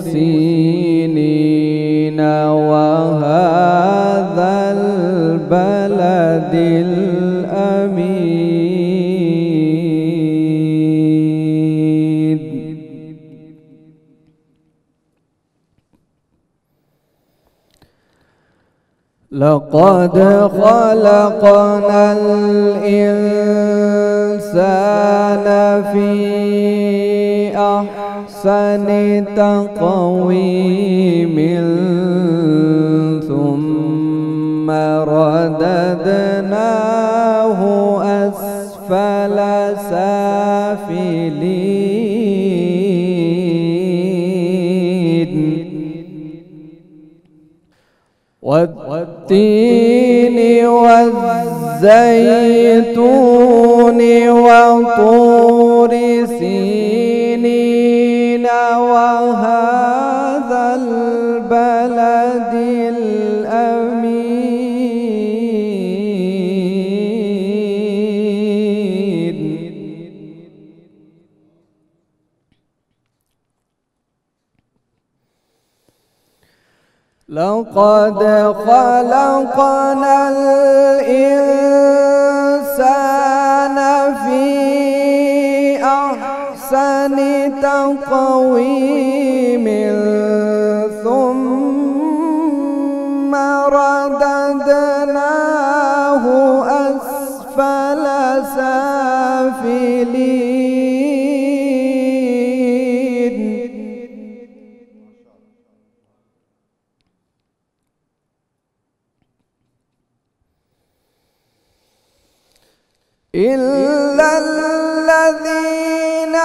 سنين وهذا البلد الأمين لقد خلقنا الإنسان في أحسن تقويم ثم رددناه أسفل سافلين والتين والزيتون وطور سين وهذا البلد الأمين لقد خلقنا الإنسان قويم ثم رددناه أسفل سافلين إلا الذين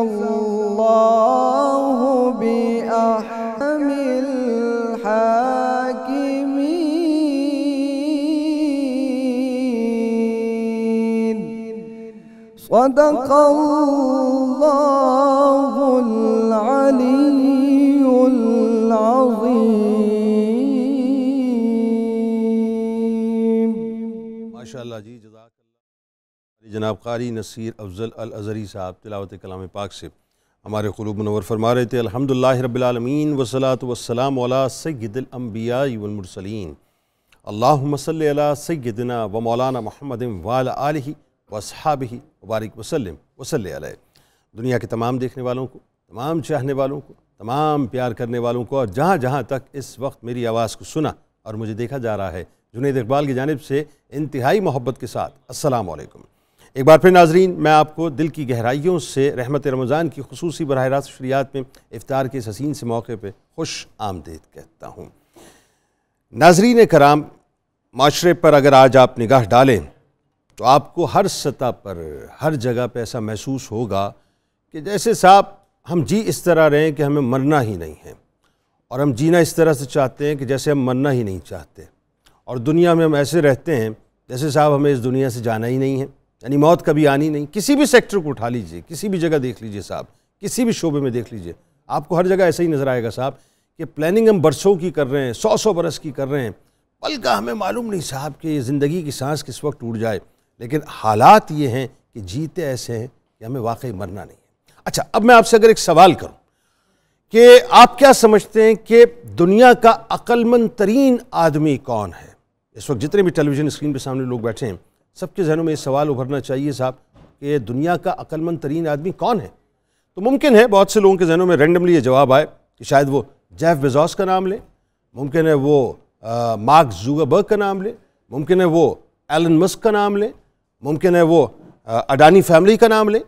الله بأحكم الحاكمين صدق الله जनाब कारी नसीर अफजल अल अज़री साहब तिलावत कलाम पाक से हमारे खलूब मनवर फरमा रहे थे अलहमदिल्ला रबालमीन वसलात वसलाम सैदलम्बियामरसलिन अल्लामसल सैदना व मौलाना महमद वाल आलि वसहाब ही वबारक वसलम वसल दुनिया के तमाम देखने वालों को तमाम चाहने वालों को तमाम प्यार करने वालों को और जहाँ जहाँ तक इस वक्त मेरी आवाज़ को सुना और मुझे देखा जा रहा है जुनेद इकबाल की जानब से इंतहाई मोहब्बत के साथ असलकम एक बार फिर नाजरीन मैं आपको दिल की गहराइयों से रहमत रमज़ान की खसूस बरह रास्त शुरियात में इफ़ार के इस हसीन से मौके पर खुश आमदेद कहता हूँ नाजरीन कराम माशरे पर अगर आज आप निगाह डालें तो आपको हर सतह पर हर जगह पर ऐसा महसूस होगा कि जैसे साहब हम जी इस तरह रहें कि हमें मरना ही नहीं है और हम जीना इस तरह से चाहते हैं कि जैसे हम मरना ही नहीं चाहते और दुनिया में हम ऐसे रहते हैं जैसे साहब हमें इस दुनिया से जाना ही नहीं है यानी मौत कभी आनी नहीं किसी भी सेक्टर को उठा लीजिए किसी भी जगह देख लीजिए साहब किसी भी शोबे में देख लीजिए आपको हर जगह ऐसा ही नज़र आएगा साहब कि प्लानिंग हम बरसों की कर रहे हैं सौ सौ बरस की कर रहे हैं बल्कि हमें मालूम नहीं साहब कि ज़िंदगी की सांस किस वक्त टूट जाए लेकिन हालात ये हैं कि जीते ऐसे हैं कि हमें वाकई मरना नहीं है अच्छा अब मैं आपसे अगर एक सवाल करूँ कि आप क्या समझते हैं कि दुनिया का अक्लमंद तरीन आदमी कौन है इस वक्त जितने भी टेलीविज़न स्क्रीन पर सामने लोग बैठे हैं सबके जहनों में ये सवाल उभरना चाहिए साहब कि दुनिया का अक्लमंद तरीन आदमी कौन है तो मुमकिन है बहुत से लोगों के जहनों में रेंडमली ये जवाब आए कि शायद वो जैफ बेजॉस का नाम लें मुमकिन है वो मार्क जूगाबर्ग का नाम लें मुमकिन है वो एलन मस्क का नाम लें मुमकिन है वो अडानी फैमिली का नाम लें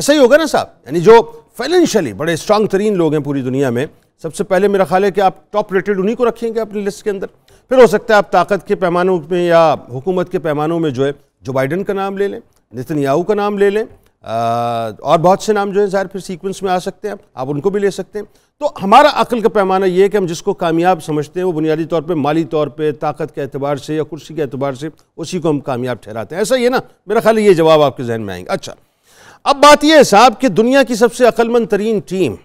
ऐसा ही होगा ना साहब यानी जो फाइनेंशियली बड़े स्ट्रांग तरीन लोग हैं पूरी दुनिया में सबसे पहले मेरा ख्याल है कि आप टॉप रेटेड उन्हीं को रखेंगे अपनी लिस्ट के अंदर फिर हो सकता है आप ताकत के पैमानों में या हुकूमत के पैमानों में जो है जो बाइडन का नाम ले लें नितिन याहू का नाम ले लें और बहुत से नाम जो हैं ज़ाहिर फिर सीक्वेंस में आ सकते हैं आप उनको भी ले सकते हैं तो हमारा अकल का पैमाना ये है कि हम जिसको कामयाब समझते हैं वो बुनियादी तौर पे माली तौर पे ताकत के अतबार से या कुर्सी के अतबार से उसी को हम कामयाब ठहराते हैं ऐसा ही है ना मेरा ख्याल ये जवाब आपके जहन में आएंगे अच्छा अब बात यह है साहब कि दुनिया की सबसे अक्लमंद तरीन टीम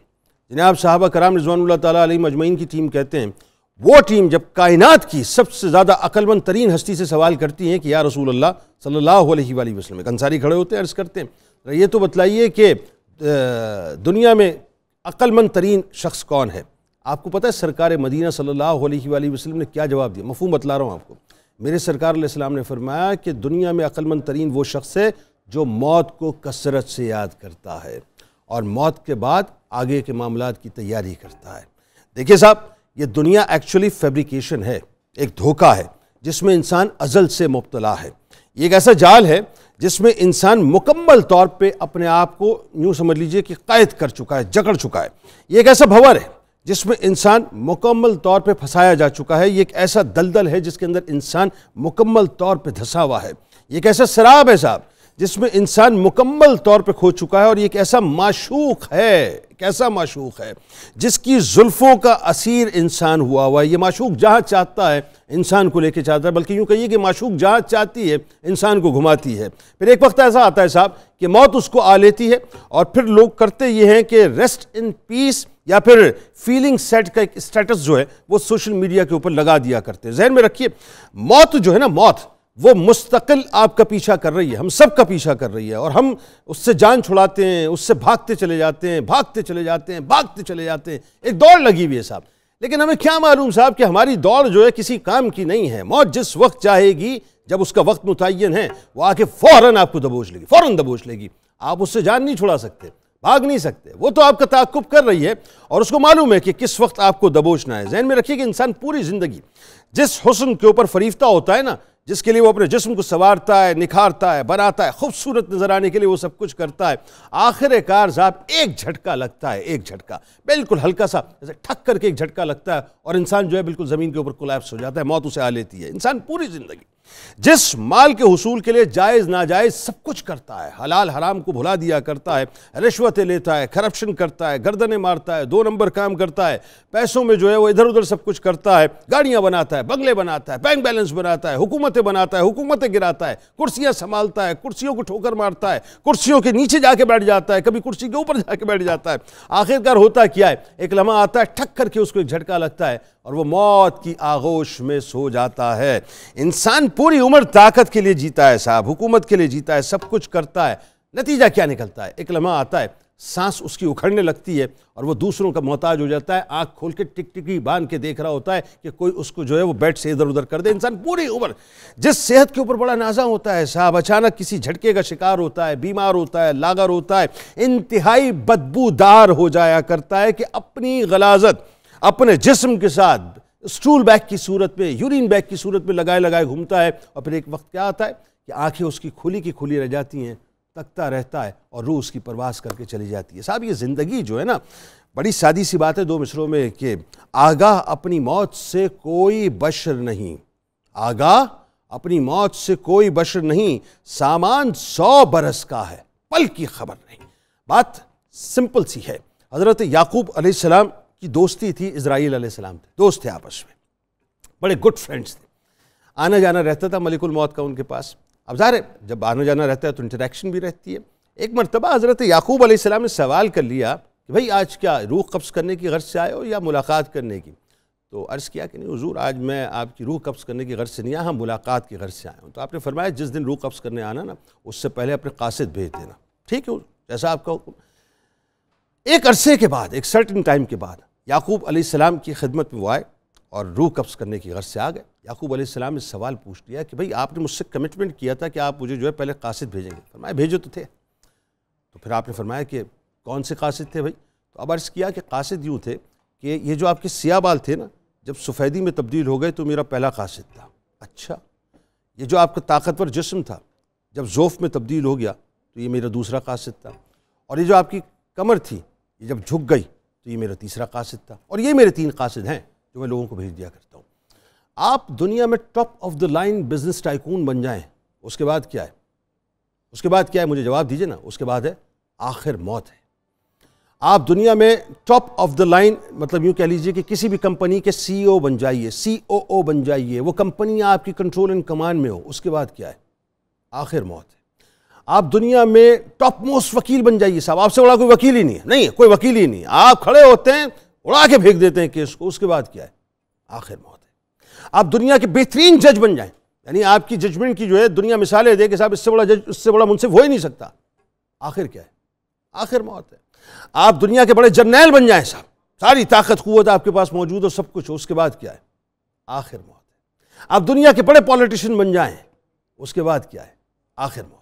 जनाब साहबा कराम रिजवान तजमैन की टीम कहते हैं वो टीम जब कायनात की सबसे ज़्यादा अक्लमंद तरीन हस्ती से सवाल करती है कि या रसूल अल्लाह सल्लल्लाहु अलैहि वसल्लम एक अंसारी खड़े होते हैं अर्ज़ करते हैं तो ये तो बतलाइए कि दुनिया में अक्लमंद तरीन शख्स कौन है आपको पता है सरकार मदीना सल्लल्लाहु अलैहि वसलम ने क्या जवाब दिया मफहम बतला रहा हूँ आपको मेरे सरकार सलाम ने फरमाया कि दुनिया में अक्लमंद तरीन वो शख्स है जो मौत को कसरत से याद करता है और मौत के बाद आगे के मामला की तैयारी करता है देखिए साहब ये दुनिया एक्चुअली फेब्रिकेशन है एक धोखा है जिसमें इंसान अजल से मुबतला है ये एक ऐसा जाल है जिसमें इंसान मुकम्मल तौर पे अपने आप को यूँ समझ लीजिए कि कैद कर चुका है जकड़ चुका है ये एक ऐसा भंवर है जिसमें इंसान मुकम्मल तौर पे फंसाया जा चुका है ये एक ऐसा दलदल है जिसके अंदर इंसान मुकम्मल तौर पे धंसा हुआ है ये एक ऐसा शराब है साहब जिसमें इंसान मुकम्मल तौर पे खो चुका है और ये एक ऐसा माशूक है कैसा माशूक है जिसकी जुल्फ़ों का असीर इंसान हुआ हुआ है ये माशूक जहाँ चाहता है इंसान को लेके चाहता है बल्कि यूँ कहिए कि माशूक जहाँ चाहती है इंसान को घुमाती है फिर एक वक्त ऐसा आता है साहब कि मौत उसको आ लेती है और फिर लोग करते ये हैं कि रेस्ट इन पीस या फिर फीलिंग सेट का एक स्टेटस जो है वो सोशल मीडिया के ऊपर लगा दिया करते हैं जहन में रखिए मौत जो है ना मौत वो मुस्तकिल आपका पीछा कर रही है हम सब का पीछा कर रही है और हम उससे जान छुड़ाते हैं उससे भागते चले जाते हैं भागते चले जाते हैं भागते चले जाते हैं एक दौड़ लगी हुई है साहब लेकिन हमें क्या मालूम साहब कि हमारी दौड़ जो है किसी काम की नहीं है मौत जिस वक्त चाहेगी जब उसका वक्त मुतन है वो आके फ़ौर आपको दबोच लेगी फ़ौर दबोच लेगी आप उससे जान नहीं छुड़ा सकते भाग नहीं सकते वो तो आपका ताकुब कर रही है और उसको मालूम है कि किस वक्त आपको दबोचना है जहन में रखिए कि इंसान पूरी ज़िंदगी जिस हुसन के ऊपर फरीफ्ता होता है ना जिसके लिए वो अपने जिस्म को संवारता है निखारता है बनाता है खूबसूरत नज़र आने के लिए वो सब कुछ करता है आखिर कार साहब एक झटका लगता है एक झटका बिल्कुल हल्का सा जैसे ठक करके एक झटका लगता है और इंसान जो है बिल्कुल ज़मीन के ऊपर कोलैप्स हो जाता है मौत उसे आ लेती है इंसान पूरी ज़िंदगी जिस माल के हसूल के लिए जायज़ नाजायज़ सब कुछ करता है हलाल हराम को भुला दिया करता है रिश्वतें लेता है करप्शन करता है गर्दनें मारता है दो नंबर काम करता है पैसों में जो है वो इधर उधर सब कुछ करता है गाड़ियां बनाता है बंगले बनाता है बैंक बैलेंस बनाता है हुकूमतें बनाता है हुकूमतें गिराता है कुर्सियाँ संभालता है कुर्सियों को ठोकर मारता है कुर्सियों के नीचे जाके बैठ जाता है कभी कुर्सी के ऊपर जाके बैठ जाता है आखिरकार होता क्या है एक लम्हा आता है ठक करके उसको एक झटका लगता है और वो मौत की आगोश में सो जाता है इंसान पूरी उम्र ताकत के लिए जीता है साहब हुकूमत के लिए जीता है सब कुछ करता है नतीजा क्या निकलता है एक लम्हा आता है सांस उसकी उखड़ने लगती है और वो दूसरों का मोहताज हो जाता है आंख खोल के टिकटिकी बांध के देख रहा होता है कि कोई उसको जो है वो बेड से इधर उधर कर दे इंसान पूरी उम्र जिस सेहत के ऊपर बड़ा नाजा होता है साहब अचानक किसी झटके का शिकार होता है बीमार होता है लागर होता है इंतहाई बदबूदार हो जाया करता है कि अपनी गलाजत अपने जिस्म के साथ स्टूल बैग की सूरत में यूरिन बैग की सूरत में लगाए लगाए घूमता है और फिर एक वक्त क्या आता है कि आंखें उसकी खुली की खुली रह जाती हैं तकता रहता है और रूह उसकी परवास करके चली जाती है साहब ये ज़िंदगी जो है ना बड़ी सादी सी बात है दो मिसरों में कि आगाह अपनी मौत से कोई बशर नहीं आगाह अपनी मौत से कोई बशर नहीं सामान सौ बरस का है पल की खबर नहीं बात सिंपल सी है हज़रत याकूब अलैहिस्सलाम की दोस्ती थी इसराइल सलाम थे दोस्त थे आपस में बड़े गुड फ्रेंड्स थे आना जाना रहता था मलिकुल मौत का उनके पास अब ज़ाहिर जब आना जाना रहता है तो इंटरेक्शन भी रहती है एक मरतबा हज़रत याकूब आसमाम ने सवाल कर लिया कि भाई आज क्या रूह कब्ज़ करने की गर्ज से आए हो या मुलाकात करने की तो अर्ज़ किया कि नहीं हजूर आज मैं आपकी रूह कब्ज़ करने की गर्ज से नहीं आया हम हाँ, मुलाकात की गर्ज से आया हूँ तो आपने फरमाया जिस दिन रूह कब्ज़ करने आना ना उससे पहले अपने कासद भेज देना ठीक है जैसा आपका हुक्म एक अरसे के बाद एक सर्टन टाइम के बाद याकूब आसमाम की खिदमत में वो आए और रूह कब्ज़ करने की गर्ज से आ गए याकूब आसमाम ने सवाल पूछ लिया कि भाई आपने मुझसे कमिटमेंट किया था कि आप मुझे जो है पहले कासिद भेजेंगे फरमाया भेजो तो थे तो फिर आपने फरमाया कि कौन से कासिद थे भाई तो अब अर्ज़ किया कि कासिद यूँ थे कि ये जो आपके बाल थे ना जब सफ़ेदी में तब्दील हो गए तो मेरा पहला कासिद था अच्छा ये जो आपका ताकतवर जिसम था जब जोफ़ में तब्दील हो गया तो ये मेरा दूसरा कासिद था और ये जो आपकी कमर थी ये जब झुक गई तो ये मेरा तीसरा कासद था और ये मेरे तीन कासद हैं जो मैं लोगों को भेज दिया करता हूँ आप दुनिया में top of the line business tycoon बन जाएं उसके बाद क्या है उसके बाद क्या है मुझे जवाब दीजिए ना उसके बाद है आखिर मौत है आप दुनिया में टॉप ऑफ द लाइन मतलब यूँ कह लीजिए कि किसी भी कंपनी के सीईओ e बन जाइए सीओओ बन जाइए वो कंपनी आपकी कंट्रोल एंड कमांड में हो उसके बाद क्या है आखिर मौत है आप दुनिया में टॉप मोस्ट वकील बन जाइए साहब आपसे बड़ा कोई वकील ही नहीं है नहीं कोई वकील ही नहीं आप खड़े होते हैं उड़ा के फेंक देते हैं केस को उसके बाद क्या है आखिर मौत है आप दुनिया के बेहतरीन जज बन जाएं यानी आपकी जजमेंट की जो है दुनिया मिसालें दे कि साहब इससे बड़ा जज इससे बड़ा मुनसिफ हो ही नहीं सकता आखिर क्या है आखिर मौत है आप दुनिया के बड़े जर्नैल बन जाए साहब सारी ताकत कुत आपके पास मौजूद हो सब कुछ उसके बाद क्या है आखिर मौत है आप दुनिया के बड़े पॉलिटिशियन बन जाए उसके बाद क्या है आखिर मौत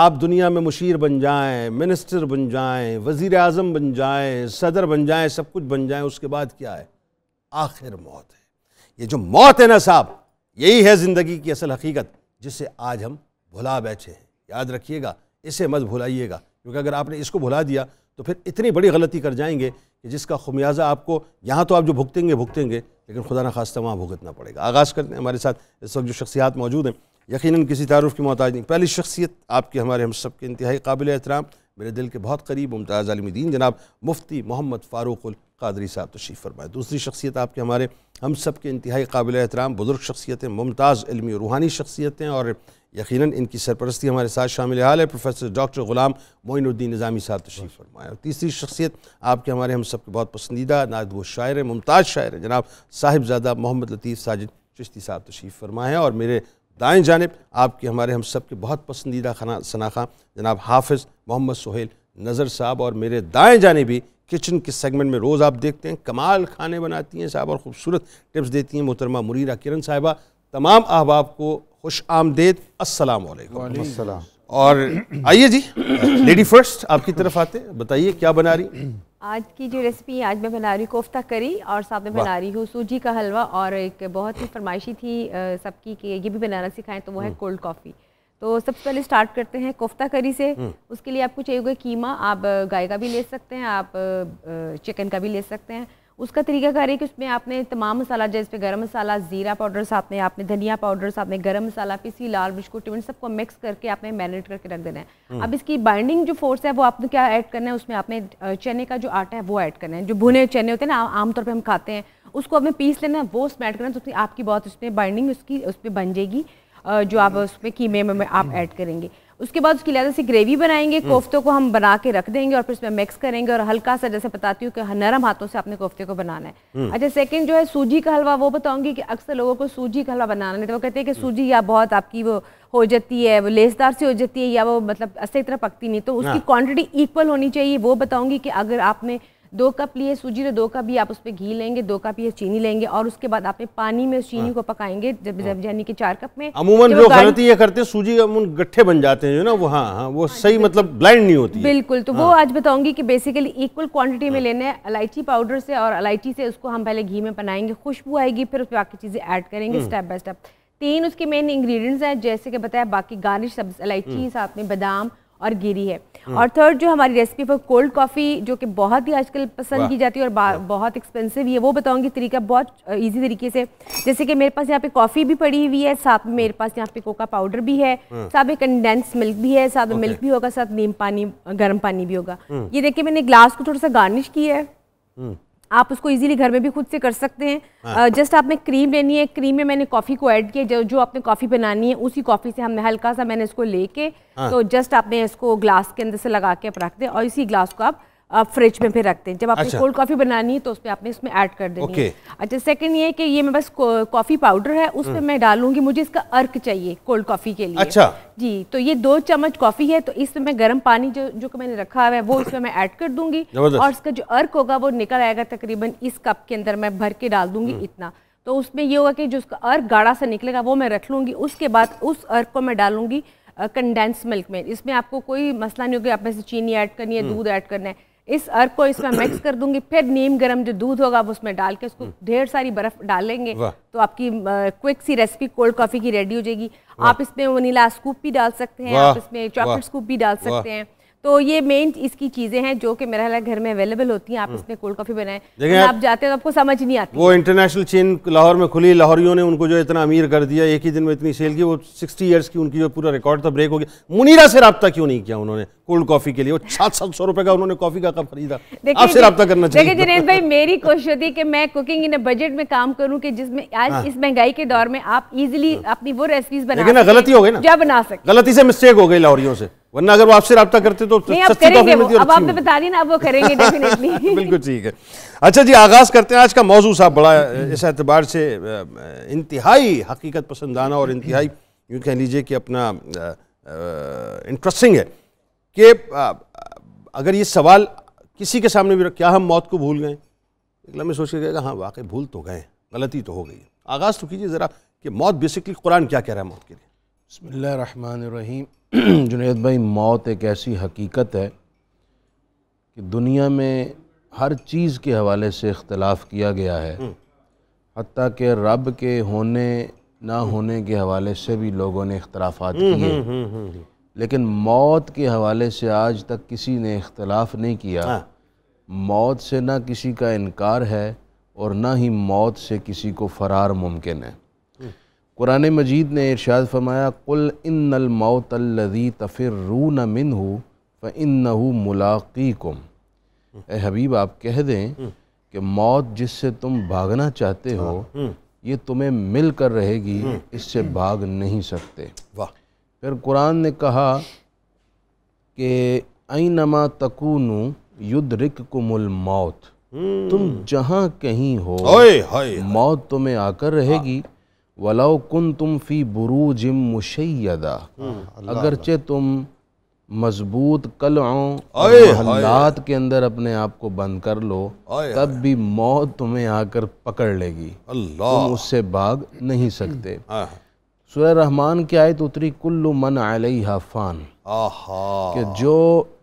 आप दुनिया में मुशीर बन जाएं मिनिस्टर बन जाएं वज़ी अजम बन जाएं सदर बन जाएं सब कुछ बन जाएं उसके बाद क्या है आखिर मौत है ये जो मौत है ना साहब यही है ज़िंदगी की असल हकीकत जिसे आज हम भुला बैठे हैं याद रखिएगा इसे मत भुलाइएगा क्योंकि अगर आपने इसको भुला दिया तो फिर इतनी बड़ी गलती कर जाएंगे कि जिसका खुमियाजा आपको यहाँ तो आप जो भुगतेंगे भुगतेंगे लेकिन खुदा न खास्ता वहाँ भुगतना पड़ेगा आगाज़ करते हैं हमारे साथ इस वक्त जो शख्सियात मौजूद हैं यकीन किसी तारुफ की मोहताज नहीं पहली शख्सियत आपके हमारे हम सब के इंतहाई काबिल एहतराम मेरे दिल के बहुत करीब मुमताज़ आलमदीन जनाब मुफ्ती मोहम्मद फ़ारूक कादरी साहब तशीफ़ फरमाए दूसरी शख्सियत आपके हमारे हम सब के इंतहाई काबिल एहतराम बुज़ुर्ग शख्सियतें मुमताज़ इलमी रूहानी शख्सियतें और यकीन इनकी सरपरस्ती हमारे साथ शामिल हाल है प्रोफेसर डॉक्टर ग़ुलाम मोनुद्दीन निज़ामी साहब तशीफ़ फरमाए और तीसरी शख्सियत आपके हमारे हम सब के बहुत पसंदीदा नाद वो शायर मुमताज़ शायर जनाब साहिबजादा मोहम्मद लतीफ़ साजिद चिश्ती साहब तशीफ़ फरमाए और मेरे दाएँ जानब आपके हमारे हम सब के बहुत पसंदीदा खाना शनाखा जनाब हाफिज़ मोहम्मद सोहेल नज़र साहब और मेरे दाएँ जाने भी किचन के सेगमेंट में रोज़ आप देखते हैं कमाल खाने बनाती हैं साहब और ख़ूबसूरत टिप्स देती हैं मोहतरमा मुरीरा किरण साहिबा तमाम अहबाब को खुश आमदेद असलकम और आइए जी लेडी फर्स्ट आपकी तरफ आते बताइए क्या बना रही आज की जो रेसिपी आज मैं बना रही हूँ कोफ्ता करी और साथ में बना रही हूँ सूजी का हलवा और एक बहुत ही फरमाइशी थी सबकी कि ये भी बनाना सिखाएं तो वो है हम्म। कोल्ड कॉफ़ी तो सबसे पहले स्टार्ट करते हैं कोफ्ता करी से हम्म। उसके लिए आपको चाहिए होगा कीमा आप गाय का भी ले सकते हैं आप चिकन का भी ले सकते हैं उसका तरीकाकार है कि उसमें आपने तमाम मसाला जैसे गर्म मसाला ज़ीरा पाउडर साथ में आपने धनिया पाउडर साथ में गर्म मसाला पिसी लाल मिर्च को टिमट सबको मिक्स करके आपने मैरिनेट करके रख देना है हम्म। अब इसकी बाइंडिंग जो फोर्स है वो आपने क्या ऐड करना है उसमें आपने चने का जो आटा है वो ऐड करना है जो भुने चने होते हैं ना आमतौर पर हम खाते हैं उसको आपने पीस लेना है वो ऐड करना है तो आपकी बहुत उसमें बाइंडिंग उसकी उस पर बन जाएगी जो आप हम्म। उसमें कीमे में आप ऐड हम्म। करेंगे उसके बाद उसकी लिहाजा से ग्रेवी बनाएंगे हम्म। कोफ्तों को हम बना के रख देंगे और फिर इसमें मिक्स करेंगे और हल्का सा जैसे बताती हूँ कि नरम हाथों से आपने कोफ्ते को बनाना है हम्म। अच्छा सेकंड जो है सूजी का हलवा वो बताऊंगी कि अक्सर लोगों को सूजी का हलवा बनाना नहीं तो वो कहते हैं कि हम्म। सूजी या बहुत आपकी वो हो जाती है वो लेसदार सी हो जाती है या वो मतलब सही तरह पकती नहीं तो उसकी क्वान्टिटी हाँ। इक्वल होनी चाहिए वो बताऊंगी कि अगर आपने दो कप लिए सूजी तो दो कप भी आप उस पर घी लेंगे दो कप ये चीनी लेंगे और उसके बाद आपने पानी में उस चीनी हाँ। को पकाएंगे जब हाँ। जब यानी कि चार कप में अमूमन जो गलती ये करते सूजी अमूमन गट्ठे बन जाते हैं जो ना वो हाँ हाँ वो हाँ सही मतलब ब्लाइंड नहीं होती बिल्कुल तो वो हाँ। आज बताऊंगी कि बेसिकली इक्वल क्वान्टिटी में लेना है इलायची पाउडर से और इलायची से उसको हम पहले घी में बनाएंगे खुशबू आएगी फिर उस पर बाकी चीज़ें ऐड करेंगे स्टेप बाय स्टेप तीन उसके मेन इंग्रेडिएंट्स हैं जैसे कि बताया बाकी गार्निश सब्ज इलायची हम्म। साथ में बादाम और गिरी है हाँ। और थर्ड जो हमारी रेसिपी फॉर कोल्ड कॉफ़ी जो कि बहुत ही आजकल पसंद की जाती है और बहुत एक्सपेंसिव है वो बताऊंगी तरीका बहुत ईजी तरीके से जैसे कि मेरे पास यहाँ पे कॉफ़ी भी पड़ी हुई है साथ में मेरे पास यहाँ पे कोका हाँ। पाउडर भी है साथ में कंडेंस मिल्क भी है साथ में मिल्क भी होगा साथ नीम पानी गर्म पानी भी होगा हम्म। ये देखिए मैंने ग्लास को थोड़ा सा गार्निश किया है हम्म। आप उसको इजीली घर में भी खुद से कर सकते हैं हाँ। जस्ट आपने क्रीम लेनी है क्रीम में मैंने कॉफ़ी को ऐड किया जो जो आपने कॉफ़ी बनानी है उसी कॉफ़ी से हमने हल्का सा मैंने इसको लेके हाँ। तो जस्ट आपने इसको ग्लास के अंदर से लगा के आप रख दे और इसी ग्लास को आप आप फ्रिज में फिर रखते हैं जब आपने कोल्ड अच्छा। कॉफ़ी बनानी है तो उसमें आपने इसमें ऐड कर देनी है अच्छा सेकंड ये कि ये मेरे पास कॉफ़ी पाउडर है उसमें हम्म। मैं डालूंगी मुझे इसका अर्क चाहिए कोल्ड कॉफ़ी के लिए अच्छा जी तो ये दो चम्मच कॉफ़ी है तो इसमें मैं गर्म पानी जो जो मैंने रखा हुआ है वो इसमें मैं ऐड कर दूंगी और इसका जो अर्क होगा वो निकल आएगा तकरीबन इस कप के अंदर मैं भर के डाल दूंगी हम्म। इतना तो उसमें ये होगा कि जो उसका अर्क गाढ़ा सा निकलेगा वो मैं रख लूंगी उसके बाद उस अर्क को मैं डालूंगी कंडेंस मिल्क में इसमें आपको कोई मसला नहीं होगा आप में से चीनी ऐड करनी है हम्म। दूध ऐड करना है इस अर्क को इसमें मिक्स कर दूंगी फिर नीम गरम जो दूध होगा आप उसमें डाल के उसको हम्म। ढेर सारी बर्फ डालेंगे तो आपकी क्विक सी रेसिपी कोल्ड कॉफी की रेडी हो जाएगी आप इसमें वनीला स्कूप भी डाल सकते हैं आप इसमें चॉकलेट स्कूप भी डाल सकते हैं तो ये मेन इसकी चीज़ें हैं जो कि मेरा घर में अवेलेबल होती हैं आप हम्म। इसमें कोल्ड कॉफ़ी बनाएं लेकिन आप जाते हैं तो आपको समझ नहीं आती वो इंटरनेशनल चेन लाहौर में खुली लाहौरियों ने उनको जो इतना अमीर कर दिया एक ही दिन में इतनी सेल की वो सिक्सटी ईयर्स की उनकी जो पूरा रिकॉर्ड था ब्रेक हो गया मुनीरा से रबता क्यों नहीं किया उन्होंने कोल्ड कॉफ़ी के लिए सात सात सौ रुपए का उन्होंने कॉफ़ी का कप खरीदा आपसे रबता करना चाहिए जिनेश भाई मेरी कोशिश होती है कि मैं कुकिंग इन बजट में काम करूँ की जिसमें आज हाँ। इस महंगाई के दौर में आप इजिली हाँ। अपनी वो रेसिपीज बना गलती हो गई ना बना सकते गलती से मिस्टेक हो गई लाहौरियों से वरना अगर वो आपसे रहा करते तो नहीं, अब करेंगे वो, अब आपने बता दी ना अब वो करेंगे डेफिनेटली तो बिल्कुल ठीक है अच्छा जी आगाज करते हैं आज का मौजू साहब बड़ा इस एतबार से इंतहाई हकीकत पसंदाना और इंतहाई यूँ कह लीजिए कि अपना इंटरेस्टिंग है कि अगर ये सवाल किसी के सामने भी क्या हम मौत को भूल गए एक लम्बे सोच के हाँ वाकई भूल तो गए गलती तो हो गई आगाज़ तो कीजिए ज़रा कि मौत बेसिकली कुरान क्या कह रहा है मौत के लिए बसमीम जुनेद भाई मौत एक ऐसी हकीकत है कि दुनिया में हर चीज़ के हवाले से इख्तलाफ किया गया है हम्म। हती के रब के होने ना हम्म। होने के हवाले से भी लोगों ने इख्तलाफात हम्म, किए लेकिन मौत के हवाले से आज तक किसी ने इख्तलाफ नहीं किया हाँ। मौत से ना किसी का इनकार है और ना ही मौत से किसी को फरार मुमकिन है कुरान मजीद ने इरशाद फरमाया कुल इन मौतल्लि तफ़िर रू न मिन हो फ़ इन मुलाकी कुम ए हबीब आप कह दें हम्म। कि मौत जिससे तुम भागना चाहते हो हाँ। हम्म। ये तुम्हें मिल कर रहेगी हम्म। इससे भाग नहीं सकते वाह फिर कुरान ने कहा कि आई नमा तकून युद्ध रिक कुमुल मौत तुम जहाँ कहीं हो मौत तुम्हें आकर रहेगी हाँ। वलो कुन तुम फ़ी बुरू जिम मुशैदा हाँ, अगरचे तुम मजबूत कलओं हल्लात के अंदर अपने आप को बंद कर लो तब भी मौत तुम्हें आकर पकड़ लेगी तुम उससे भाग नहीं सकते हाँ, हाँ। सूर्य रहमान की आयत उतरी कुल्लु मन आलई हाफान कि जो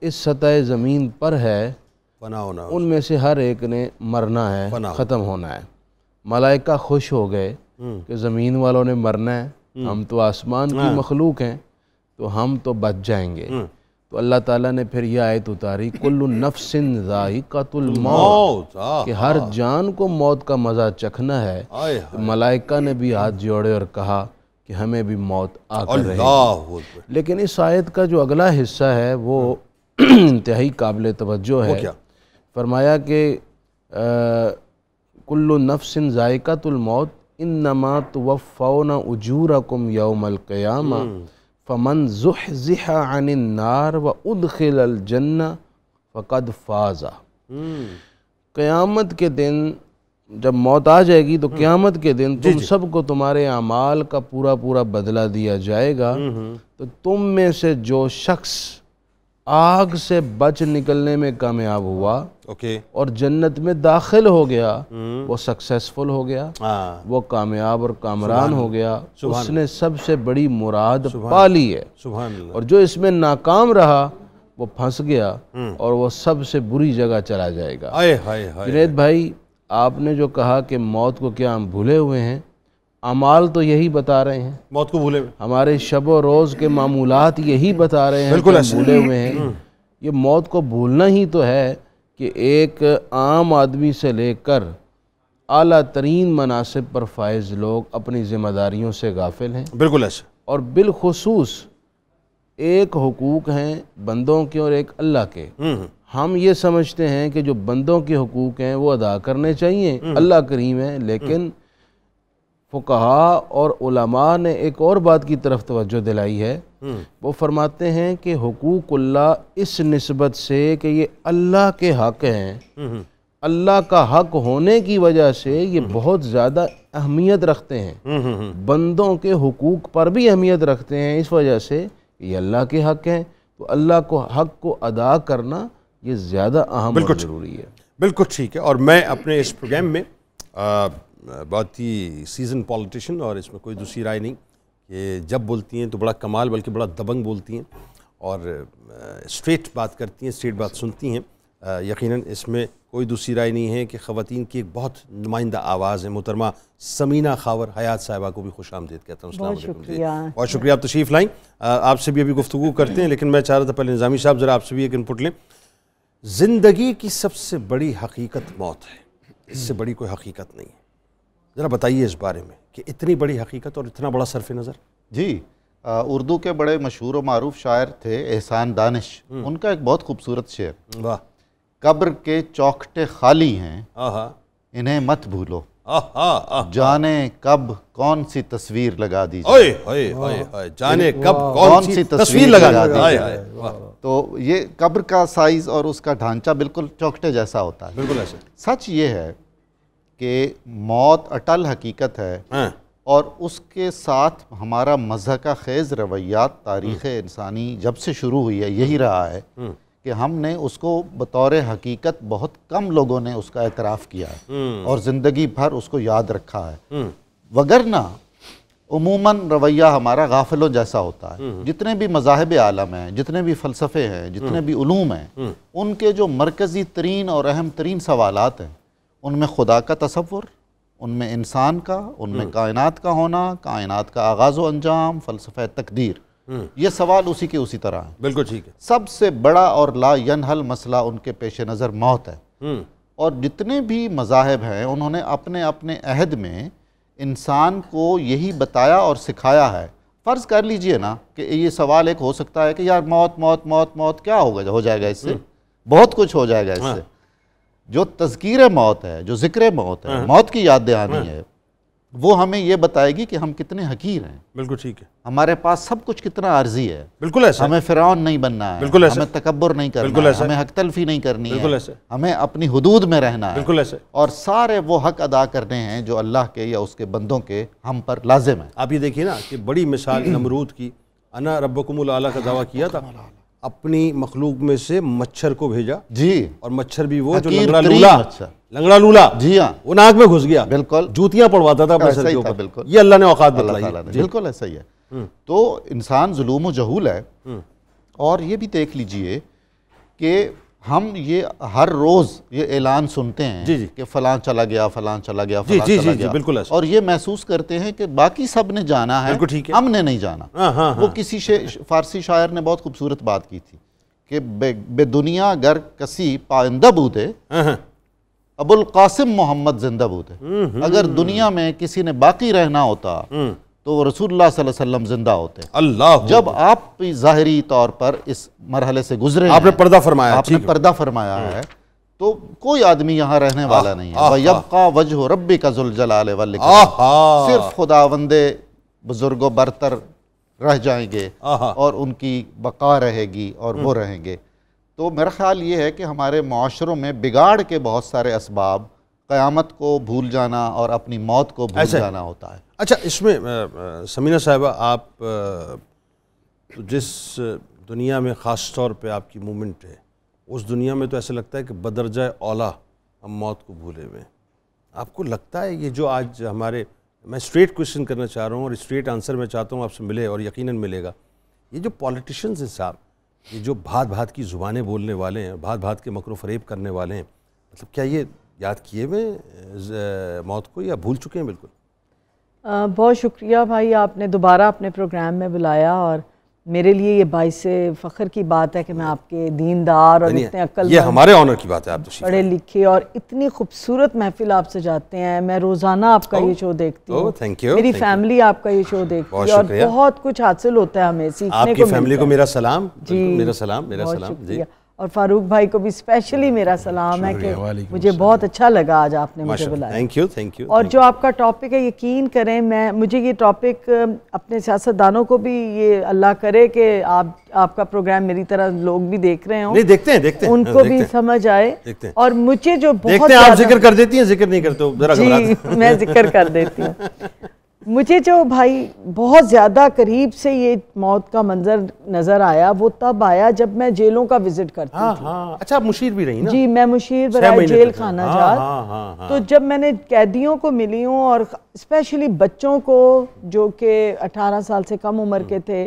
इस सतह ज़मीन पर है उनमें से हर एक ने मरना है ख़त्म होना है मलाइका खुश हो गए हम्म। कि ज़मीन वालों ने मरना है हम्म। हम तो आसमान की हाँ। मखलूक हैं तो हम तो बच जाएंगे हम्म। तो अल्लाह ताला ने फिर यह आयत उतारी कुल्लु नफसिन मौत कि हर जान को मौत का मज़ा चखना है तो मलाइका ने भी हाथ जोड़े और कहा कि हमें भी मौत आकर लेकिन इस आयत का जो अगला हिस्सा है वो इंतहाई काबिल तवज्जो है फरमाया कि कुल्लु नफसिन मौत इन नमा तो फ़ौन उजूर कम यौमलक़याम फ़मन ज़ुहा नार व उद जन्ना फ़कद फाजा क़्यामत के दिन जब मौत आ जाएगी तो hmm. क्यामत के दिन तुम सबको तुम्हारे अमाल का पूरा पूरा बदला दिया जाएगा हम्म, हम्म। तो तुम में से जो शख्स आग से बच निकलने में कामयाब हुआ ओके okay. और जन्नत में दाखिल हो गया हम्म। वो सक्सेसफुल हो गया आ, हाँ। वो कामयाब और कामरान हो गया उसने सबसे बड़ी मुराद पा ली है सुबह और जो इसमें नाकाम रहा वो फंस गया हम्म। और वो सबसे बुरी जगह चला जाएगा जुनेद भाई आपने जो कहा कि मौत को क्या हम भूले हुए हैं अमाल तो यही बता रहे हैं मौत को भूले हुए हमारे शब व रोज़ के मामूलत यही बता रहे हैं बिल्कुल भूले हुए हैं हम्म। ये मौत को भूलना ही तो है कि एक आम आदमी से लेकर अला तरीन मनासिब पर फायज़ लोग अपनी ज़िम्मेदारियों से गाफिल हैं बिल्कुल ऐसे और बिलखसूस एक हकूक़ हैं बंदों के और एक अल्लाह के हम्म। हम ये समझते हैं कि जो बंदों के हकूक़ हैं वो अदा करने चाहिए हम्म। अल्लाह करीम है लेकिन फ़ुकहा और उलमा ने एक और बात की तरफ तवज्जो दिलाई है हम्म। वो फरमाते हैं कि हकूक़ल्ला इस नस्बत से कि ये अल्लाह के हक़ हैं हम्म, हम्म। अल्लाह का हक होने की वजह से ये बहुत ज़्यादा अहमियत रखते हैं बंदों के हकूक़ पर भी अहमियत रखते हैं इस वजह से ये अल्लाह के हक हैं तो अल्लाह को हक को अदा करना ये ज़्यादा अहम बिल्कुल ज़रूरी है बिल्कुल ठीक है और मैं अपने इस प्रोग्राम में आ, बहुत ही सीजन पॉलिटिशन और इसमें कोई दूसरी राय नहीं कि जब बोलती हैं तो बड़ा कमाल बल्कि बड़ा दबंग बोलती हैं और स्ट्रेट बात करती हैं स्ट्रेट बात सुनती हैं यकीनन इसमें कोई दूसरी राय नहीं है कि ख़वान की एक बहुत नुमाइंदा आवाज़ है मुहतरमा समीना खावर हयात साहबा को भी खुश आमदेद कहता हूँ बहुत शुक्रिया बहुत शुक्रिया आप तशरीफ़ लाएँ आपसे भी अभी गुफ्तु करते हैं लेकिन मैं चाह रहा था पहले निज़ामी साहब ज़रा आपसे भी एक इनपुट लें ज़िंदगी की सबसे बड़ी हकीकत मौत है इससे बड़ी कोई हकीकत नहीं है ज़रा बताइए इस बारे में कि इतनी बड़ी हकीकत और इतना बड़ा सरफ नज़र जी उर्दू के बड़े मशहूर व मरूफ शायर थे एहसान दानिश हम्म। उनका एक बहुत खूबसूरत शेर वाह कब्र के चौखटे खाली हैं इन्हें मत भूलो जाने कब कौन सी तस्वीर लगा दी जाए जाने कब कौन सी तस्वीर लगा, लगा दी जाए तो ये कब्र का साइज और उसका ढांचा बिल्कुल चौकटे जैसा होता है बिल्कुल ऐसे सच ये है कि मौत अटल हकीकत है हाँ। और उसके साथ हमारा मज़ह का खेज़ रवैयात तारीख़ हम्म। इंसानी जब से शुरू हुई है यही रहा है हम्म। कि हमने उसको बतौर हकीकत बहुत कम लोगों ने उसका एतराफ़ किया है हम्म। और ज़िंदगी भर उसको याद रखा है वगरना उमूमन रवैया हमारा गाफिलों जैसा होता है जितने भी मजाहब आलम हैं जितने भी फ़लसफ़े हैं जितने भी उलूम हैं उनके जो मरकज़ी तरीन और अहम तरीन सवालत हैं उनमें खुदा का तस्वुर उनमें इंसान का उनमें हम्म। कायनात का होना कायनात का आगाज़ अंजाम फ़लसफ़ तकदीर हम्म। ये सवाल उसी के उसी तरह है बिल्कुल ठीक है सबसे बड़ा और लायन हल मसला उनके पेश नज़र मौत है हम्म। और जितने भी मजाहब हैं उन्होंने अपने अपने अहद में इंसान को यही बताया और सिखाया है फ़र्ज़ कर लीजिए ना कि ये सवाल एक हो सकता है कि यार मौत मौत मौत मौत क्या होगा हो जाएगा इससे बहुत कुछ हो जाएगा इससे हाँ। जो तस्कीर मौत है जो जिक्र मौत है हाँ। मौत की याद दहानी हाँ। है वो हमें ये बताएगी कि हम कितने हकीर हैं बिल्कुल ठीक है हमारे पास सब कुछ कितना आर्जी है बिल्कुल ऐसा हमें फिरौन नहीं बनना है बिल्कुल हमें तकबर नहीं करना बिल्कुल हमें हक तलफी नहीं करनी बिल्कुल बिल्कुल हमें अपनी हदूद में रहना है बिल्कुल और सारे वो हक अदा करने हैं जो अल्लाह के या उसके बंदों के हम पर लाजिम है आप ये देखिए ना कि बड़ी मिसाल नमरूद की अना रबकुमल का दावा किया था अपनी मखलूक में से मच्छर को भेजा जी और मच्छर भी वो जो लंगड़ा लूला अच्छा लंगड़ा लूला जी हाँ वो नाक में घुस गया बिल्कुल जूतियां पड़वाता था अपने सर के ऊपर बिल्कुल ये अल्लाह ने औकात बताई बिल्कुल ऐसा ही है हम्म। तो इंसान जुलूम जहूल है हम्म। और ये भी देख लीजिए कि हम ये हर रोज ये ऐलान सुनते हैं जी जी कि फलां चला गया फलां चला गया फलां जी, जी, चला जी, बिल्कुल और ये महसूस करते हैं कि बाकी सब ने जाना है ठीक है हमने नहीं जाना हाँ, हाँ, हाँ, वो किसी शे, फारसी शायर ने बहुत खूबसूरत बात की थी कि बे, बेदुनिया गर कसी पाइंदा बूते हाँ, हाँ। अबुल कासिम मोहम्मद जिंदा बूते हम्म, हम्म। अगर दुनिया में किसी ने बाकी रहना होता हम्म। तो वो रसूल वसल्लम जिंदा होते हैं अल्लाह जब आप ज़ाहरी तौर पर इस मरहले से गुजरे आपने पर्दा फरमाया आपने पर्दा फरमाया हम्म। है तो कोई आदमी यहाँ रहने वाला नहीं है वजह रबी का जुलजलाल सिर्फ खुदावंदे बुजुर्गो बरतर रह जाएंगे और उनकी बका रहेगी और वो हम्म। रहेंगे तो मेरा ख्याल ये है कि हमारे माशरों में बिगाड़ के बहुत सारे इसबाब क़यामत को भूल जाना और अपनी मौत को भूल जाना होता है अच्छा इसमें समीना साहबा आप तो जिस दुनिया में ख़ास तौर पे आपकी मूवमेंट है उस दुनिया में तो ऐसा लगता है कि बदरजा औला हम मौत को भूले हुए आपको लगता है ये जो आज हमारे मैं स्ट्रेट क्वेश्चन करना चाह रहा हूँ और स्ट्रेट आंसर मैं चाहता हूँ आपसे मिले और यकीनन मिलेगा ये जो पॉलिटिशियंस हैं साहब ये जो भात भात की ज़ुबानें बोलने वाले हैं भात भात के मकर फरेब करने वाले हैं मतलब क्या ये याद किए हुए मौत को या भूल चुके हैं बिल्कुल आ, बहुत शुक्रिया भाई आपने दोबारा अपने प्रोग्राम में बुलाया और मेरे लिए ये बाईस फ़ख्र की बात है कि मैं आपके दीनदार और इतने अक्ल ये हमारे ऑनर की बात है आप तो पढ़े लिखे और इतनी खूबसूरत महफिल आप सजाते हैं मैं रोज़ाना oh, oh, आपका ये शो देखती हूँ थैंक यू मेरी फैमिली आपका ये शो देखती है और बहुत कुछ हासिल होता है हमें सीखने को फैमिली को मेरा सलाम जी मेरा सलाम मेरा सलाम जी और फारूक भाई को भी स्पेशली मेरा सलाम है कि मुझे बहुत अच्छा लगा आज आपने मुझे बुलाया थैंक यू थैंक यू और जो आपका टॉपिक है यकीन करें मैं मुझे ये टॉपिक अपने सियासतदानों को भी ये अल्लाह करे कि आप आपका प्रोग्राम मेरी तरह लोग भी देख रहे हो नहीं देखते हैं देखते हैं उनको भी समझ आए और मुझे जो बहुत आप जिक्र कर देती हैं जिक्र नहीं करते मैं जिक्र कर देती हूँ मुझे जो भाई बहुत ज़्यादा करीब से ये मौत का मंजर नज़र आया वो तब आया जब मैं जेलों का विजिट करती हाँ, थी हाँ, अच्छा मुशीर भी रही ना जी मैं मुशीर बराए जेल खाना हाँ, जा हाँ, हाँ, हाँ, तो जब मैंने कैदियों को मिली हूँ और स्पेशली बच्चों को जो कि 18 साल से कम उम्र हम्म। के थे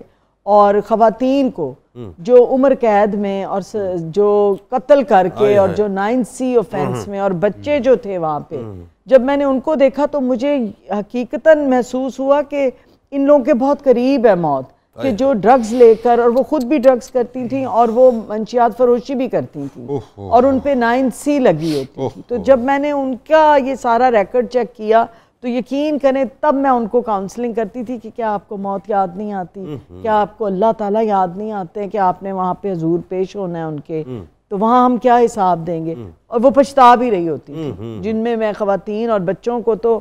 और खातन को हम्म। जो उम्र कैद में और हम्म। जो कत्ल करके और जो नाइन सी ऑफेंस हम्म। में और बच्चे जो थे वहाँ पे जब मैंने उनको देखा तो मुझे हकीकतन महसूस हुआ कि इन लोगों के बहुत करीब है मौत कि जो ड्रग्स लेकर और वो खुद भी ड्रग्स करती थी और वो मंशियात फरोशी भी करती थी और उन पे नाइन सी लगी होती थी तो जब मैंने उनका ये सारा रिकॉर्ड चेक किया तो यकीन करें तब मैं उनको काउंसलिंग करती थी कि क्या आपको मौत याद नहीं आती क्या आपको अल्लाह ताला याद नहीं आते हैं कि आपने वहाँ पे हजूर पेश होना है उनके हम्म। तो वहाँ हम क्या हिसाब देंगे हम्म। और वो पछता भी रही होती थी जिनमें मैं खातन और बच्चों को तो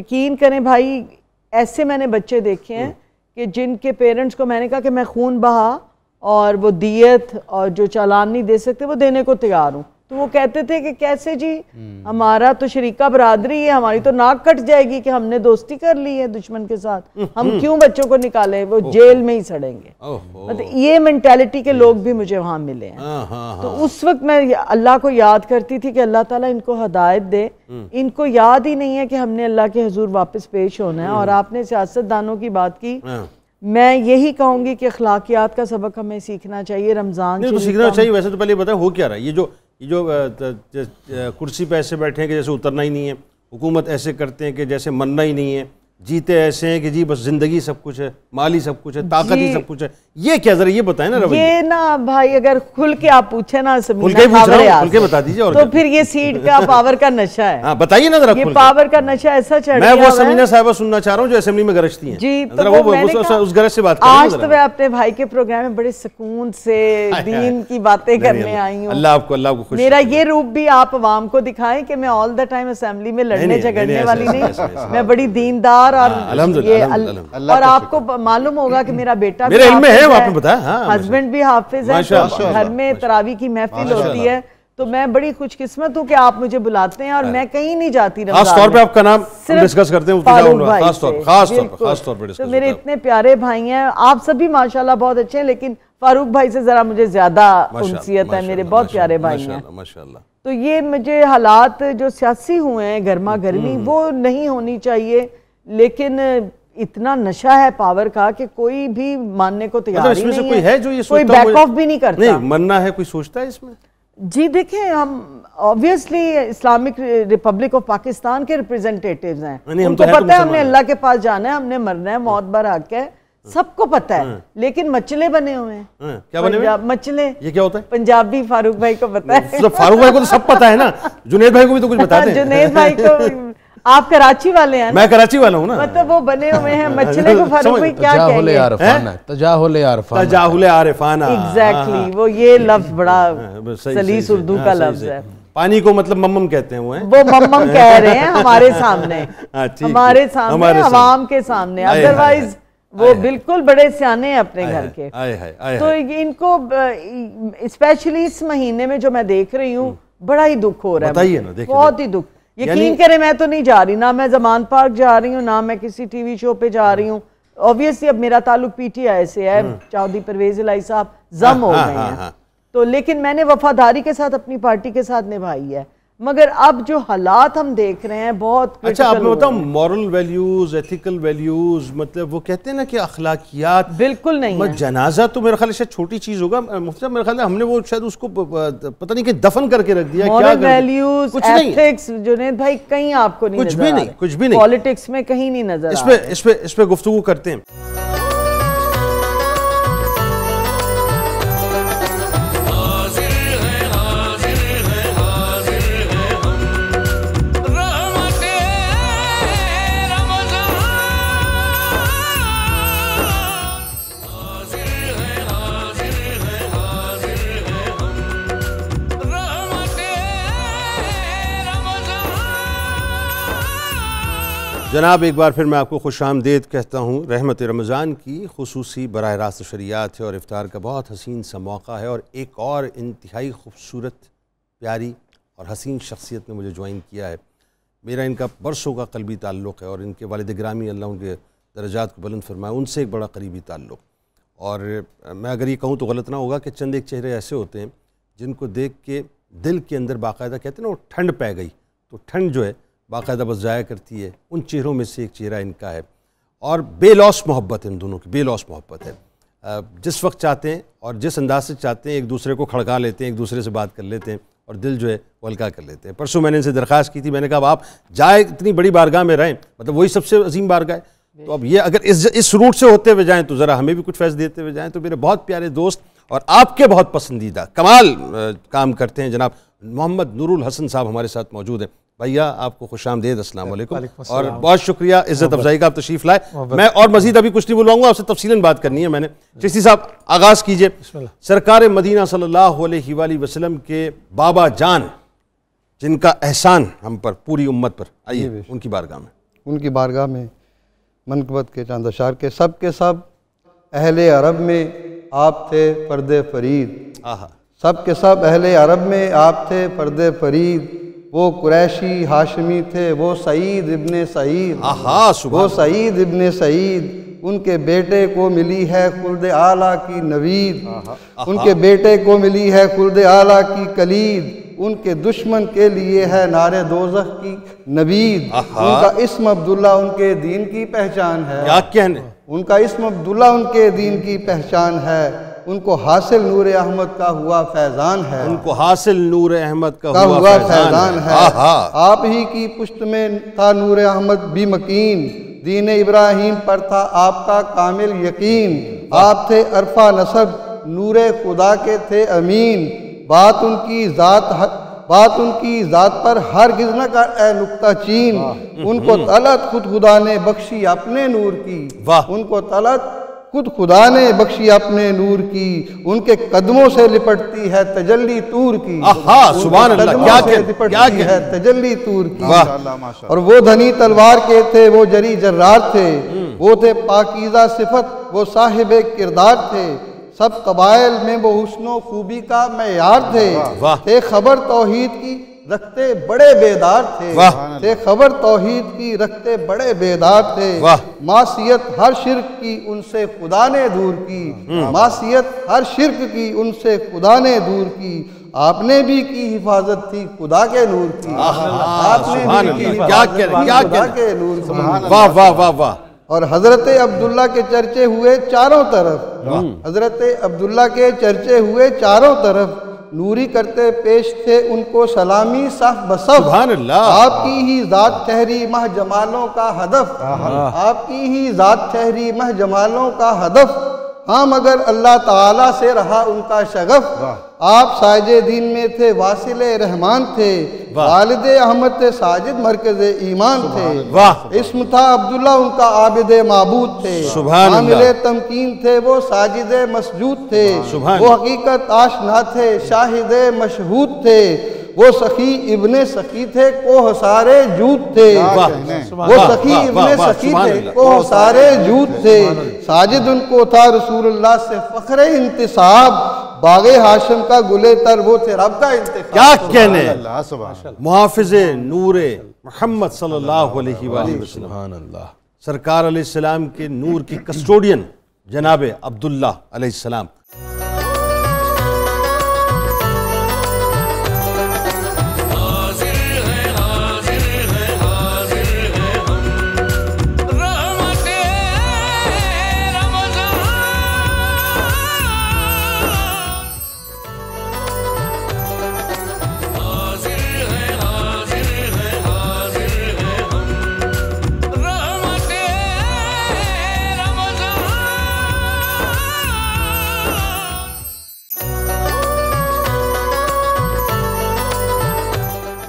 यकीन करें भाई ऐसे मैंने बच्चे देखे हैं हम्म। कि जिनके पेरेंट्स को मैंने कहा कि मैं खून बहा और वो दियत और जो चालान नहीं दे सकते वो देने को तैयार हूँ तो वो कहते थे कि कैसे जी हम्म। हमारा तो शरीका बरादरी है हमारी तो नाक कट जाएगी कि हमने दोस्ती कर ली है दुश्मन के साथ हम हम्म। क्यों बच्चों को निकाले वो जेल में ही सड़ेंगे मतलब ये मेंटेलिटी के लोग भी मुझे वहां मिले हैं हाँ, हाँ, हाँ। तो उस वक्त मैं अल्लाह को याद करती थी कि अल्लाह ताला इनको हदायत दे हम्म। इनको याद ही नहीं है कि हमने अल्लाह के हजूर वापस पेश होना है और आपने सियासतदानों की बात की मैं यही कहूंगी कि अखलाकियात का सबक हमें सीखना चाहिए रमजान तो सीखना चाहिए वैसे तो पहले बताया हो क्या रहा है ये जो ये जो कुर्सी पर ऐसे बैठे हैं कि जैसे उतरना ही नहीं है हुकूमत ऐसे करते हैं कि जैसे मनना ही नहीं है जीते ऐसे हैं कि जी बस जिंदगी सब कुछ है माली सब कुछ है ताकत ही सब कुछ है ये क्या जरा ये बताए ना ये ना भाई अगर खुल के आप पूछे ना खुल बता दीजिए और तो फिर ये सीट का पावर का नशा है हाँ, बताइए ना जरा ये पावर का नशा ऐसा चढ़ मैं वो समीना साहबा सुनना चाह रहा हूँ जो असेंबली में गरजती है जी तो वो उस गरज से बात आज तो मैं अपने भाई के प्रोग्राम में बड़े सुकून से दीन की बातें करने आई हूँ अल्लाह आपको अल्लाह को मेरा ये रूप भी आप आवाम को दिखाएं कि मैं ऑल द टाइम असेंबली में लड़ने झगड़ने वाली नहीं मैं बड़ी दीनदार और और हाँ, ये और आपको मालूम होगा कि मेरा बेटा मेरे में है आपने बताया हस्बैंड हाँ, भी हाफिज है तो घर में तरावी की महफिल होती है तो मैं बड़ी खुशकिस्मत हूँ कि आप मुझे बुलाते हैं और मैं कहीं नहीं जाती खास तौर पे आपका नाम डिस्कस करते हैं खास तौर खास तौर खास तौर पे तो मेरे इतने प्यारे भाई हैं आप सभी माशाल्लाह बहुत अच्छे हैं लेकिन फारूक भाई से जरा मुझे ज्यादा खुशियत है मेरे बहुत प्यारे भाई हैं तो ये मुझे हालात जो सियासी हुए हैं गर्मा गर्मी हम्म। वो नहीं होनी चाहिए लेकिन इतना नशा है पावर का कि कोई भी मानने को तैयार मतलब नहीं से कोई है जो ये कोई बैक ऑफ भी नहीं करता नहीं मन्ना है कोई सोचता है इसमें जी देखें हम obviously Islamic Republic of Pakistan के रिप्रेजेंटेटिव्स हैं हम तो पता है हमने अल्लाह के पास जाना है हमने मरना है मौत भर आके हाँ। सबको पता है हाँ। लेकिन मचले बने हुए हैं हाँ, क्या बने हुए मचले ये क्या होता है पंजाबी फारूक भाई को पता है फारूक भाई को तो सब पता है ना जुनेद भाई को भी तो कुछ बता जुनेद भाई को आप कराची वाले हैं मैं कराची वाला हूँ ना मतलब वो बने हुए हैं मछले को फर्क हाँ। वो ये लफ्ज बड़ा हाँ, हाँ, सलीस उर्दू का लफ्ज है पानी को मतलब मम्म कहते हैं वो है? वो मम्म कह रहे हैं हमारे सामने हमारे सामने हमारे आवाम के सामने अदरवाइज वो बिल्कुल बड़े सियाने हैं अपने घर के आए है, आए तो इनको स्पेशली इस महीने में जो मैं देख रही हूँ हम्म। बड़ा ही दुख हो रहा है बहुत ही दुख यकीन करें मैं तो नहीं जा रही ना मैं जमान पार्क जा रही हूँ ना मैं किसी टीवी शो पे जा रही हूँ ऑब्वियसली अब मेरा ताल्लुक पीटीआई से है हम्म। चौधरी परवेज इलाई साहब जम हाँ, हो हाँ, गए हाँ, हैं तो लेकिन मैंने वफादारी के साथ अपनी पार्टी के साथ निभाई है मगर अब जो हालात हम देख रहे हैं बहुत अच्छा आप बताओ मॉरल वैल्यूज एथिकल वैल्यूज मतलब वो कहते हैं ना कि अखलाकियात बिल्कुल नहीं है। जनाजा तो मेरा ख्याल छोटी चीज होगा मुफ्ती मेरा ख्याल हमने वो शायद उसको पता नहीं कि दफन करके रख दिया क्या वैल्यूज कुछ एथिक्स जुनेद भाई कहीं आपको नहीं कुछ भी नहीं कुछ भी नहीं पॉलिटिक्स में कहीं नहीं नजर इस पे इस पर गुफ्तु करते हैं जनाब एक बार फिर मैं आपको खुश आमदेद कहता हूँ रहमत रमज़ान की खसूस बरह रास्त शरियात है और इफ़ार का बहुत हसीन सा मौका है और एक और इंतहाई खूबसूरत प्यारी और हसीन शख्सियत ने मुझे ज्वाइन किया है मेरा इनका बरसों का कलबी ताल्लुक़ है और इनके वालद ग्रामी अल्लाह उनके दर्जात को बुलंद फरमाए उनसे एक बड़ा करीबी ताल्लुक़ और मैं अगर ये कहूँ तो गलत ना होगा कि चंद एक चेहरे ऐसे होते हैं जिनको देख के दिल के अंदर बाकायदा कहते हैं ना वो ठंड पै गई तो ठंड जो है बाकायदा बस जाया करती है उन चेहरों में से एक चेहरा इनका है और लॉस मोहब्बत है इन दोनों की लॉस मोहब्बत है जिस वक्त चाहते हैं और जिस अंदाज से चाहते हैं एक दूसरे को खड़का लेते हैं एक दूसरे से बात कर लेते हैं और दिल जो है वो हल्का कर लेते हैं परसों मैंने इनसे दरख्वास्त की थी मैंने कहा आप जाए इतनी बड़ी बारगाह में रहें मतलब वही सबसे अजीम बारगाह है तो अब ये अगर इस इस रूट से होते हुए जाएँ तो ज़रा हमें भी कुछ फैसले देते हुए जाएँ तो मेरे बहुत प्यारे दोस्त और आपके बहुत पसंदीदा कमाल काम करते हैं जनाब मोहम्मद नूरुल हसन साहब हमारे साथ मौजूद हैं भैया आपको खुश आमदेद असल और बहुत शुक्रिया इज़्ज़त अफजाई का आप तशरीफ़ लाए मैं और मजीद अभी कुछ नहीं बुलवाऊंगा आपसे तफसीला बात करनी है मैंने चिश्ती साहब आगाज़ कीजिए सरकार मदीना सल्ला वसलम के बाबा जान जिनका एहसान हम पर पूरी उम्मत पर आइए उनकी बारगाह में उनकी बारगाह में मनकबत के चांदशार के सब के सब अहल अरब में आप थे परदे फरीद सब के सब अहल अरब में आप थे परदे फरीद वो कुरैशी हाशमी थे वो सईद इबन सईद वो सईद इबन सईद उनके बेटे को मिली है खुलद आला की नवीद आहा, आहा। उनके बेटे को मिली है खुलद आला की कलीद उनके दुश्मन के लिए है नारे दोजह की नवीद उनका इसम अब्दुल्ला उनके दीन की पहचान है क्या कहने उनका इसम अब्दुल्ला उनके दीन की पहचान है उनको हासिल नूर अहमद का हुआ फैज़ान है उनको हासिल नूर अहमद का, का हुआ, हुआ फैज़ान है, आप ही की पुश्त में था नूर अहमद भी मकीन दीन इब्राहिम पर था आपका कामिल यकीन आप थे अरफा नसब नूर खुदा के थे अमीन बात उनकी ज़ात हक बात उनकी ज़ात पर हर गिजना का ए नुकता चीन उनको हम्म। तलत खुद खुदा ने बख्शी अपने नूर की उनको तलत खुद खुदा ने बख्शी अपने नूर की उनके कदमों से लिपटती है तजल्ली तूर की सुबह क्या क्या है तजल्ली तूर की और वो धनी तलवार के थे वो जरी जर्रार थे हम्म। वो थे पाकिजा सिफत वो साहिब किरदार थे सब कबाइल में वो हुस्न खूबी का मैार थे थे खबर तोहहीद की रखते बड़े बेदार थे थे खबर तोहहीद की रखते बड़े बेदार थे मासीत हर शिरक की उनसे खुदा ने दूर की हम्म। मासीत हर शिरक की उनसे खुदा ने दूर की आपने भी की हिफाजत थी खुदा के नूर की आपने के नूर वाह वाह वाह वाह और हजरत अब्दुल्ला के चर्चे हुए चारों तरफ हजरत अब्दुल्ला के चर्चे हुए चारों तरफ नूरी करते पेश थे उनको सलामी साफ बसब आपकी ही ज़ात ठहरी मह जमालों का हदफ आपकी ही ज़ात ठहरी मह जमालों का हदफ हाँ मगर अल्लाह ताला से रहा उनका शगफ आप साज दीन में थे वासिल रहमान थे वालद अहमद थे साजिद मरकज ईमान थे इसम था अब्दुल्ला उनका आबिद मबूद थे शामिल तमकीन थे वो साजिद मसजूद थे वो हकीकत आशना थे शाहिद मशहूद थे वो सखी इब्ने सखी थे कोह सारे जूत थे वो सखी इब्ने सखी थे कोह सारे जूत थे साजिद उनको था रसूल अल्लाह से फखरे इंतसाब बागे हाशम का गुले तर वो थे रब का क्या कहने मुहाफिज नूर मोहम्मद सल्लल्लाहु अलैहि वसल्लम सरकार के नूर की कस्टोडियन जनाब अब्दुल्ला अलैहिस्सलाम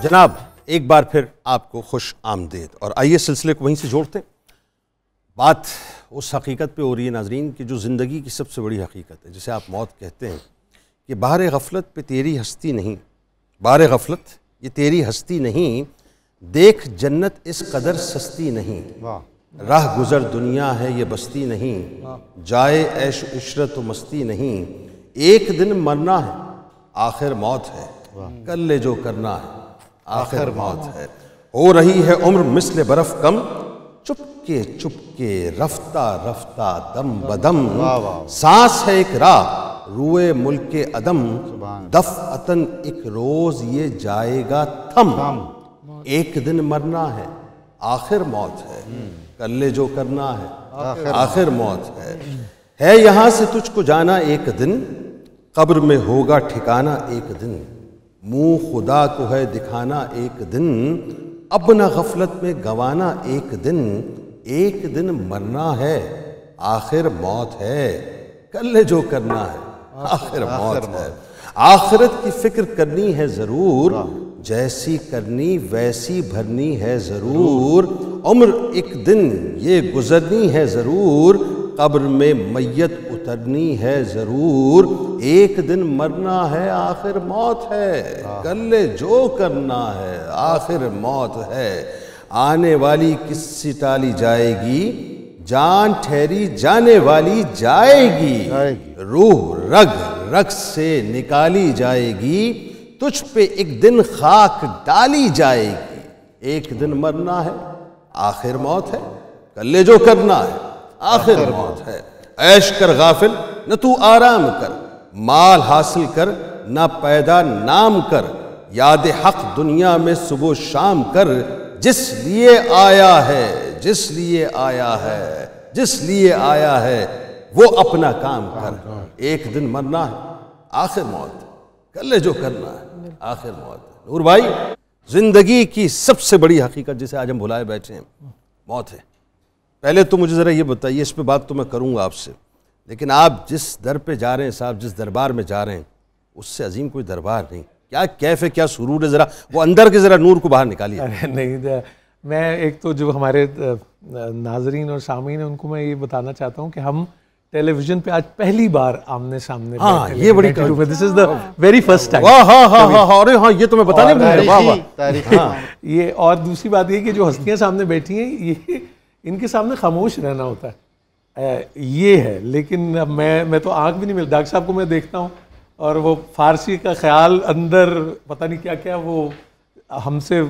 जनाब एक बार फिर आपको खुश आमदेद और आइए सिलसिले को वहीं से जोड़ते हैं बात उस हकीकत पे हो रही है नाजरीन की जो ज़िंदगी की सबसे बड़ी हकीकत है जिसे आप मौत कहते हैं कि बाहर गफलत पे तेरी हस्ती नहीं बाहर गफलत ये तेरी हस्ती नहीं देख जन्नत इस कदर सस्ती नहीं राह गुज़र दुनिया है ये बस्ती नहीं जाए ऐश इशरत तो मस्ती नहीं एक दिन मरना है आखिर मौत है कर ले जो करना है आखिर मौत है हो रही है उम्र मिसल बर्फ कम चुपके चुपके रफ्ता रफ्ता दम बदम सांस है एक राह रुए मुल्क के अदम दफ अतन एक रोज ये जाएगा थम एक दिन मरना है आखिर मौत है कर ले जो करना है आखिर मौत है है यहां से तुझको जाना एक दिन कब्र में होगा ठिकाना एक दिन मुंह खुदा को है दिखाना एक दिन अब न गफलत में गवाना एक दिन एक दिन मरना है आखिर मौत है कल जो करना है आखिर मौत है आखिरत की फिक्र करनी है ज़रूर जैसी करनी वैसी भरनी है ज़रूर उम्र एक दिन ये गुजरनी है ज़रूर कब्र में मैयत उतरनी है ज़रूर एक दिन मरना है आखिर मौत है कर ले जो करना है आखिर मौत है आने वाली किससे टाली जाएगी जान ठहरी जाने वाली जाएगी, जाएगी। रूह रग रग से निकाली जाएगी तुझ पे एक दिन खाक डाली जाएगी एक दिन मरना है आखिर मौत है कर ले जो करना है आखिर मौत है ऐश कर गाफिल न तू आराम कर माल हासिल कर ना पैदा नाम कर याद हक दुनिया में सुबह शाम कर जिस लिए आया है जिस लिए आया है जिस लिए आया है वो अपना काम कर एक दिन मरना है आखिर मौत कर ले जो करना है आखिर मौत नूर भाई जिंदगी की सबसे बड़ी हकीकत जिसे आज हम भुलाए बैठे हैं मौत है पहले तो मुझे ज़रा ये बताइए इस पर बात तो मैं करूँगा आपसे लेकिन आप जिस दर पे जा रहे हैं साहब जिस दरबार में जा रहे हैं उससे अजीम कोई दरबार नहीं क्या कैफ है क्या सुरूर है ज़रा वो अंदर के ज़रा नूर को बाहर निकालिए अरे नहीं मैं एक तो जो हमारे नाजरीन और सामीन हैं उनको मैं ये बताना चाहता हूँ कि हम टेलीविजन पे आज पहली बार आमने सामने हाँ, ये बड़ी this is the very first time वाह हाँ हाँ हाँ हाँ अरे हाँ ये तो मैं बता नहीं वाह वाह हाँ। ये और दूसरी बात ये कि जो हस्तियां सामने बैठी हैं ये इनके सामने खामोश रहना होता है ये है लेकिन मैं मैं तो आँख भी नहीं मिल डॉक्टर साहब को मैं देखता हूँ और वो फारसी का ख्याल अंदर पता नहीं क्या क्या वो हमसे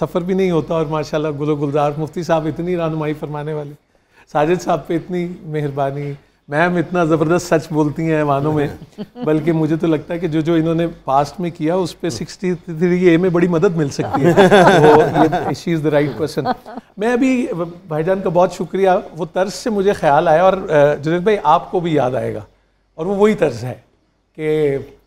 सफ़र भी नहीं होता और माशाल्लाह गुलो गुलजार मुफ्ती साहब इतनी रानुमाई फरमाने वाली साजिद साहब पे इतनी मेहरबानी मैम इतना ज़बरदस्त सच बोलती हैं मानो में बल्कि मुझे तो लगता है कि जो जो इन्होंने पास्ट में किया उस पर सिक्सटी थ्री ए में बड़ी मदद मिल सकती है ये she is the right person मैं अभी भाईजान का बहुत शुक्रिया वो तर्ज से मुझे ख्याल आया और जुनेद भाई आपको भी याद आएगा और वो वही तर्ज है कि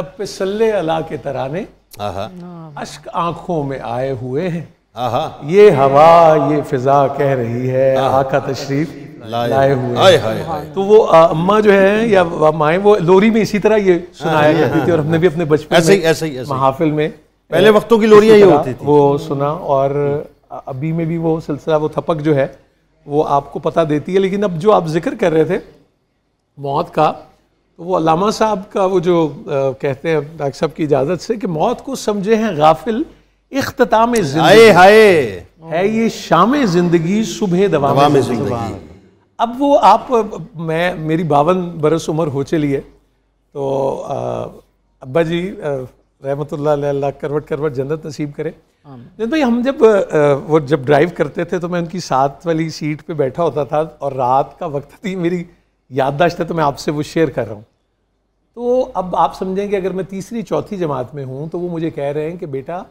लप सल्ले अला के तराने अश्क आंखों में आए हुए हैं ये हवा ये फिजा कह रही है आका तशरीफ लाए हुए आए, हाय तो वो अम्मा जो है या माए वो लोरी में इसी तरह ये सुनाया हाँ, हाँ, करती थी और हाँ, हमने भी अपने बचपन ऐसे ही ऐसे ही महाफिल में पहले वक्तों की लोरिया ये होती थी वो सुना और अभी में भी वो सिलसिला वो थपक जो है वो आपको पता देती है लेकिन अब जो आप जिक्र कर रहे थे मौत का तो वो अलामा साहब का वो जो कहते हैं डॉक्टर साहब की इजाज़त से कि मौत को समझे हैं गाफिल इख्ताम हाय हाय है ये शाम जिंदगी सुबह दवा में जिंदगी अब वो आप मैं मेरी बावन बरस उम्र हो चली है तो अब्बा जी रहमत ला करवट करवट जन्नत नसीब करे जन भाई हम जब वो जब ड्राइव करते थे तो मैं उनकी साथ वाली सीट पे बैठा होता था और रात का वक्त थी मेरी याददाश्त है तो मैं आपसे वो शेयर कर रहा हूँ तो अब आप समझें कि अगर मैं तीसरी चौथी जमात में हूँ तो वो मुझे कह रहे हैं कि बेटा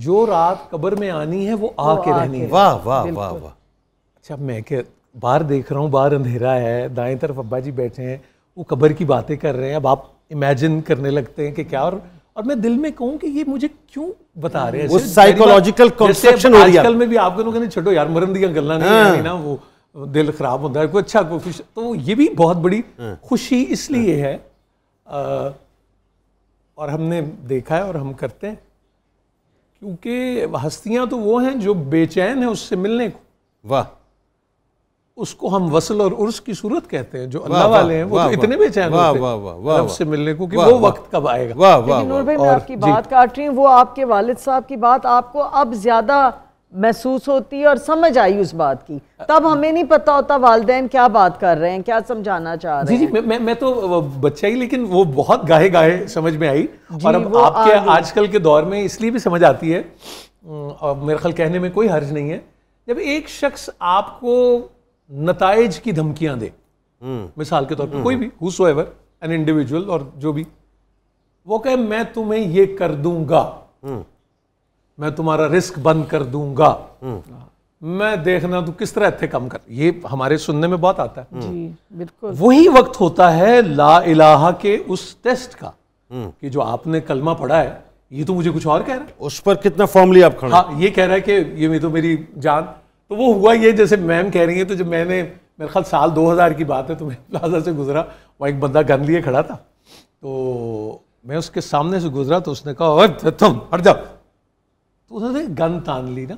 जो रात कब्र में आनी है वो आके रहनी है वाह वाह वाह वाह अच्छा मैं के बाहर देख रहा हूँ बाहर अंधेरा है दाएं तरफ अब्बा जी बैठे हैं वो कब्र की बातें कर रहे हैं अब आप इमेजिन करने लगते हैं कि क्या और और मैं दिल में कहूँ कि ये मुझे क्यों बता रहे हैं वो साइकोलॉजिकल कंस्ट्रक्शन हो रही है आजकल में भी आप लोगों ने छोटो यार मरम दिया गल्ला नहीं हाँ। ना वो दिल खराब होता है अच्छा कोई खुश तो ये भी बहुत बड़ी हाँ। खुशी इसलिए हाँ। है और हमने देखा है और हम करते हैं क्योंकि हस्तियां तो वो हैं जो बेचैन है उससे मिलने को वाह उसको हम वसल और उर्स की सूरत कहते हैं जो अल्लाह वाले हैं वो तो इतने बेचैन होते हैं रब से मिलने को कि वो वक्त कब आएगा वाह वाह नूर भाई मैं आपकी बात काट रही हूँ वो आपके वालिद साहब की बात आपको अब ज़्यादा महसूस होती है और समझ आई उस बात की तब हमें नहीं पता होता वालदेन क्या बात कर रहे हैं क्या समझाना चाह रहे हैं जी मैं मैं, तो बच्चा ही लेकिन वो बहुत गाहे गाहे समझ में आई और अब आपके आजकल के दौर में इसलिए भी समझ आती है और मेरे ख्याल कहने में कोई हर्ज नहीं है जब एक शख्स आपको नतज की धमकियां दे हम्म। मिसाल के तौर पर हम्म। कोई भी हु एन इंडिविजुअल और जो भी वो कहे मैं तुम्हें ये कर दूंगा हम्म। मैं तुम्हारा रिस्क बंद कर दूंगा हम्म। मैं देखना तू किस तरह इतने कम कर ये हमारे सुनने में बहुत आता है हम्म। बिल्कुल वही वक्त होता है ला इलाहा के उस टेस्ट का हम्म। कि जो आपने कलमा पढ़ा है ये तो मुझे कुछ और कह रहा है उस पर कितना फॉर्मली आप खड़ा हाँ ये कह रहा है कि ये मैं तो मेरी जान तो वो हुआ ये जैसे मैम कह रही है तो जब मैंने मेरे ख्याल साल 2000 की बात है तो मैं लाजा से गुजरा वहाँ एक बंदा गन लिए खड़ा था तो मैं उसके सामने से गुजरा तो उसने कहा तुम हट जाओ तो उन्होंने गन तान ली ना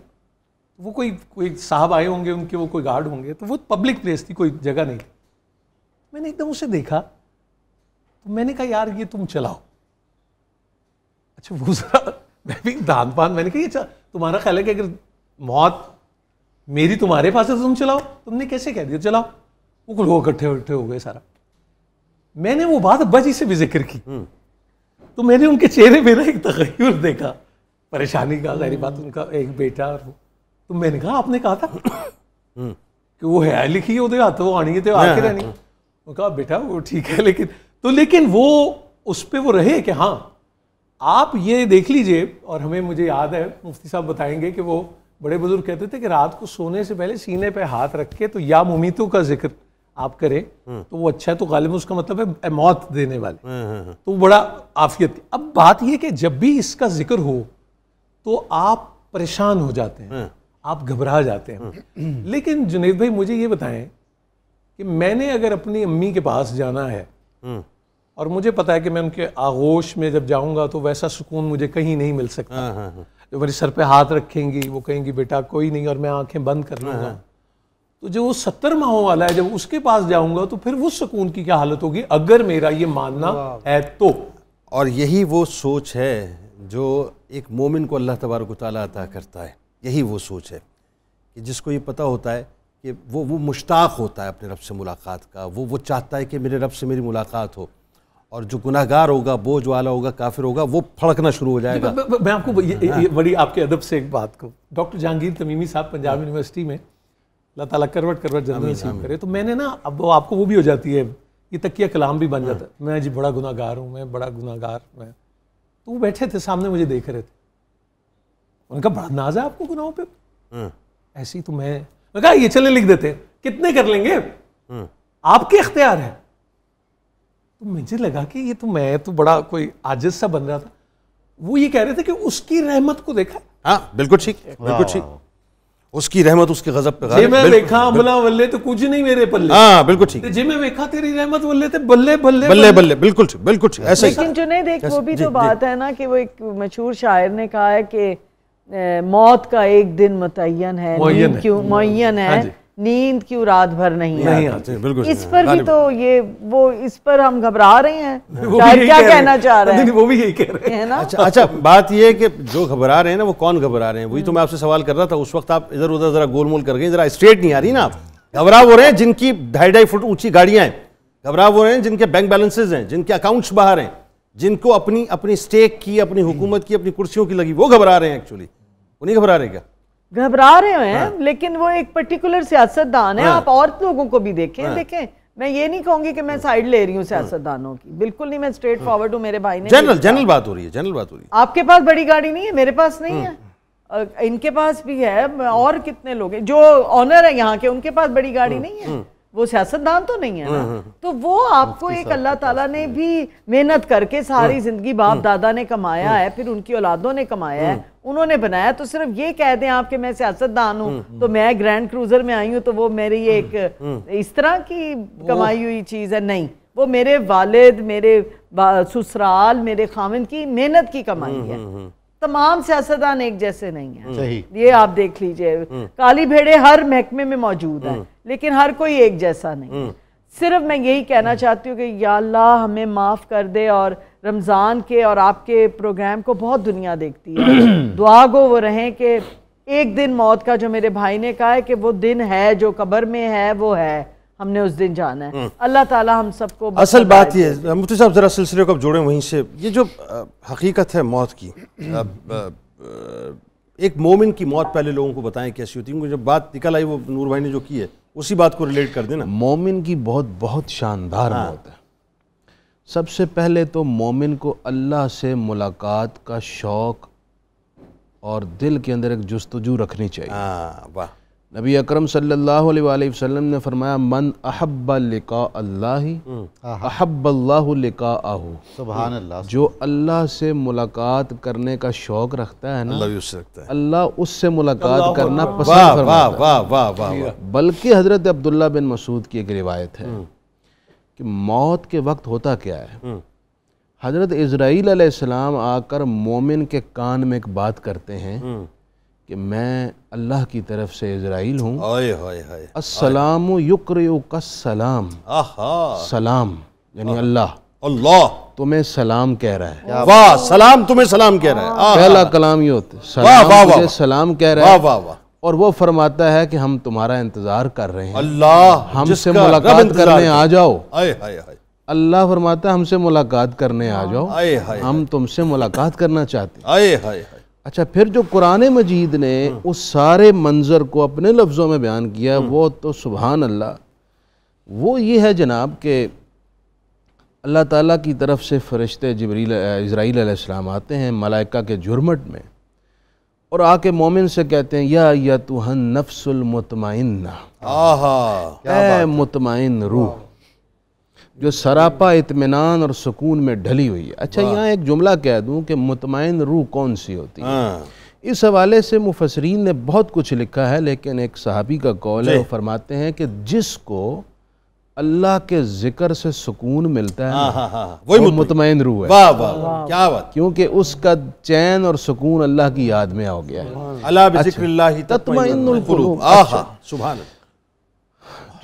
वो कोई कोई साहब आए होंगे उनके वो कोई गार्ड होंगे तो वो पब्लिक प्लेस थी कोई जगह नहीं थी मैंने एकदम उसे देखा तो मैंने कहा यार ये तुम चलाओ अच्छा वो जरा मैं भी धान पान मैंने कहा ये चल तुम्हारा ख्याल है कि अगर मौत मेरी तुम्हारे पास है तो तुम चलाओ तुमने कैसे कह दिया चलाओ वो लोग इकट्ठे उठे हो गए सारा मैंने वो बात अब्बा जी से भी जिक्र की हम्म। तो मैंने उनके चेहरे पर ना एक तखयर देखा परेशानी का जहरी बात उनका एक बेटा और तो मैंने कहा आपने कहा था कि वो है लिखी ओहदे हत्थ तो वो आनी है तो आके हाँ, हाँ, रहनी हाँ। वो कहा बेटा वो ठीक है लेकिन तो लेकिन वो उस पर वो रहे कि हाँ आप ये देख लीजिए और हमें मुझे याद है मुफ्ती साहब बताएंगे कि वो बड़े बुजुर्ग कहते थे कि रात को सोने से पहले सीने पे हाथ रख के तो या मुमीतों का जिक्र आप करें तो वो अच्छा है तो गालिब उसका मतलब है मौत देने वाले तो बड़ा आफियत अब बात यह कि जब भी इसका जिक्र हो तो आप परेशान हो जाते हैं हाँ। आप घबरा जाते हैं लेकिन जुनेद भाई मुझे ये बताएं कि मैंने अगर अपनी अम्मी के पास जाना है हाँ। और मुझे पता है कि मैं उनके आगोश में जब जाऊंगा तो वैसा सुकून मुझे कहीं नहीं मिल सकता हाँ, जो मेरे सर पे हाथ रखेंगी वो कहेंगी बेटा कोई नहीं और मैं आंखें बंद कर लूँगा तो जो वो सत्तर माहों वाला है जब उसके पास जाऊंगा तो फिर वो सुकून की क्या हालत होगी अगर मेरा ये मानना है तो और यही वो सोच है जो एक मोमिन को अल्लाह तबारक ताली अता करता है यही वो सोच है कि जिसको ये पता होता है कि वो वो मुश्ताक होता है अपने रब से मुलाकात का वो वो चाहता है कि मेरे रब से मेरी मुलाकात हो और जो गुनाहगार होगा बोझ वाला होगा काफिर होगा वो फड़कना शुरू हो जाएगा मैं आपको ये, ये बड़ी आपके अदब से एक बात को डॉक्टर जहांगीर तमीमी साहब पंजाब यूनिवर्सिटी हाँ। में अल्लाह ताला करवट करवट जनरल सीख करे तो मैंने ना अब वो आपको वो भी हो जाती है ये तकिया कलाम भी बन हाँ। जाता है मैं जी बड़ा गुनागार हूँ मैं बड़ा गुनागार मैं तो वो बैठे थे सामने मुझे देख रहे थे उनका बड़ा नाज है आपको गुनाहों पे हाँ। ऐसी तो मैं कहा ये चले लिख देते कितने कर लेंगे हाँ। आपके अख्तियार है तो मुझे लगा कि ये तो मैं तो बड़ा कोई आजिज सा बन रहा था वो ये कह रहे थे कि उसकी रहमत को देखा हाँ बिल्कुल ठीक बिल्कुल ठीक उसकी रहमत उसके गजब पे मैं तो कुछ नहीं मेरे पल्ले हाँ, बिल्कुल ठीक तो मैं तेरी रहमत बल्ले बल्ले बल्ले बल्ले बिल्कुल ठीक बिल्कुल ठीक ऐसे लेकिन वो भी तो बात है ना कि वो एक मशहूर शायर ने कहा है कि मौत का एक दिन मुतन है क्यों मुन हाँ है नींद की रात भर नहीं, नहीं आते बिल्कुल इस पर भी तो ये वो इस पर हम घबरा रहे हैं शायद क्या कहना चाह रहे हैं वो भी यही कह रहे हैं ना अच्छा अच्छा बात ये है कि जो घबरा रहे हैं ना वो कौन घबरा रहे हैं वही तो हम्म। मैं आपसे सवाल कर रहा था उस वक्त आप इधर उधर जरा गोलमोल कर गए जरा स्ट्रेट नहीं आ रही ना आप घबरा हो रहे हैं जिनकी ढाई ढाई फुट ऊंची गाड़ियां हैं घबरा हो रहे हैं जिनके बैंक बैलेंसेज हैं जिनके अकाउंट्स बाहर हैं जिनको अपनी अपनी स्टेक की अपनी हुकूमत की अपनी कुर्सियों की लगी वो घबरा रहे हैं एक्चुअली वो नहीं घबरा रहे क्या घबरा रहे हैं हाँ। लेकिन वो एक पर्टिकुलर सियासतदान है हाँ। आप और लोगों को भी देखें हाँ। देखें मैं ये नहीं कहूंगी कि मैं साइड ले रही हूँ सियासतदानों की बिल्कुल नहीं मैं स्ट्रेट फॉरवर्ड हूँ मेरे भाई ने जनरल जनरल बात हो रही है जनरल बात हो रही है आपके पास बड़ी गाड़ी नहीं है मेरे पास नहीं है इनके पास भी है और कितने लोग हैं जो ऑनर है यहाँ के उनके पास बड़ी गाड़ी नहीं है वो सियासतदान तो नहीं है ना हम्म, हम्म। तो वो आपको एक अल्लाह तो ताला ने भी मेहनत करके सारी हम्म, जिंदगी बाप दादा ने कमाया है फिर उनकी औलादों ने कमाया है उन्होंने बनाया तो सिर्फ ये कह दें आप कि मैं सियासतदान हूँ तो मैं ग्रैंड क्रूजर में आई हूँ तो वो मेरी एक इस तरह की कमाई हुई चीज़ है नहीं वो मेरे वालिद मेरे ससुराल मेरे खामिन की मेहनत की कमाई है तमाम सियासतदान एक जैसे नहीं है सही ये आप देख लीजिए हम्म। काली भेड़े हर महकमे में मौजूद है हम्म। लेकिन हर कोई एक जैसा नहीं हम्म। सिर्फ मैं यही कहना चाहती हूँ कि या अल्लाह हमें माफ़ कर दे और रमज़ान के और आपके प्रोग्राम को बहुत दुनिया देखती है दुआ गो वो रहें कि एक दिन मौत का जो मेरे भाई ने कहा है कि वो दिन है जो कब्र में है वो है हमने उस दिन जाना है हम्म। अल्लाह ताला हम सबको असल बात ये मुफ्ती साहब ज़रा सिलसिले को अब जोड़ें वहीं से ये जो हकीकत है मौत की एक मोमिन की मौत पहले लोगों को बताएं कैसी होती है जब बात निकल आई वो नूर भाई ने जो की है उसी बात को रिलेट कर देना मोमिन की बहुत बहुत शानदार हाँ। मौत है सबसे पहले तो मोमिन को अल्लाह से मुलाकात का शौक़ और दिल के अंदर एक जस्तजू रखनी चाहिए हाँ, वाह नबी अकरम सल्लल्लाहु अलैहि वसल्लम ने फरमाया मन अहब्बा लिका हम्म। जो अल्लाह से मुलाकात करने का शौक रखता है ना अल्लाह उससे मुलाकात करना पसंद बल्कि हज़रत अब्दुल्ला बिन मसूद की एक रिवायत है हम्म। कि मौत के वक्त होता क्या है हम्म। हज़रत इसराइल आकर मोमिन के कान में एक बात करते हैं कि मैं अल्लाह की तरफ से इसराइल हूँ असलाम युकर सलाम सलाम यानी अल्लाह अल्लाह तुम्हें सलाम कह रहा है वाह सलाम तुम्हें सलाम कह रहा है पहला कलाम ये होता है सलाम सलाम कह रहा है वाह, वाह, और वो फरमाता है कि हम तुम्हारा इंतजार कर रहे हैं अल्लाह हमसे मुलाकात करने आ जाओ अल्लाह फरमाता है हमसे मुलाकात करने आ हाँ, जाओ हम तुमसे मुलाकात करना चाहते हैं अच्छा फिर जो कुरान मजीद ने हाँ। उस सारे मंजर को अपने लफ्ज़ों में बयान किया हाँ। वो तो सुबहान अल्लाह वो ये है जनाब के अल्लाह ताला की तरफ से फ़रिश्ते जबरील इसराइल आते हैं मलाइका के झुरमट में और आके मोमिन से कहते हैं या या हन नफ्सुल आ मुतमाइन रूह जो सरापा इतमान और सुकून में ढली हुई है अच्छा यहाँ एक जुमला कह दूँ कि मुतमिन रूह कौन सी होती है हाँ। इस हवाले से मुफसरीन ने बहुत कुछ लिखा है लेकिन एक सहाबी का कौल है वो फरमाते हैं कि जिसको अल्लाह के जिक्र से सुकून मिलता है हाँ, हाँ, वही मुतमिन रूह है वाह वाह क्या बात क्योंकि उसका चैन और सुकून अल्लाह की याद में आ गया है अल्लाह अच्छा,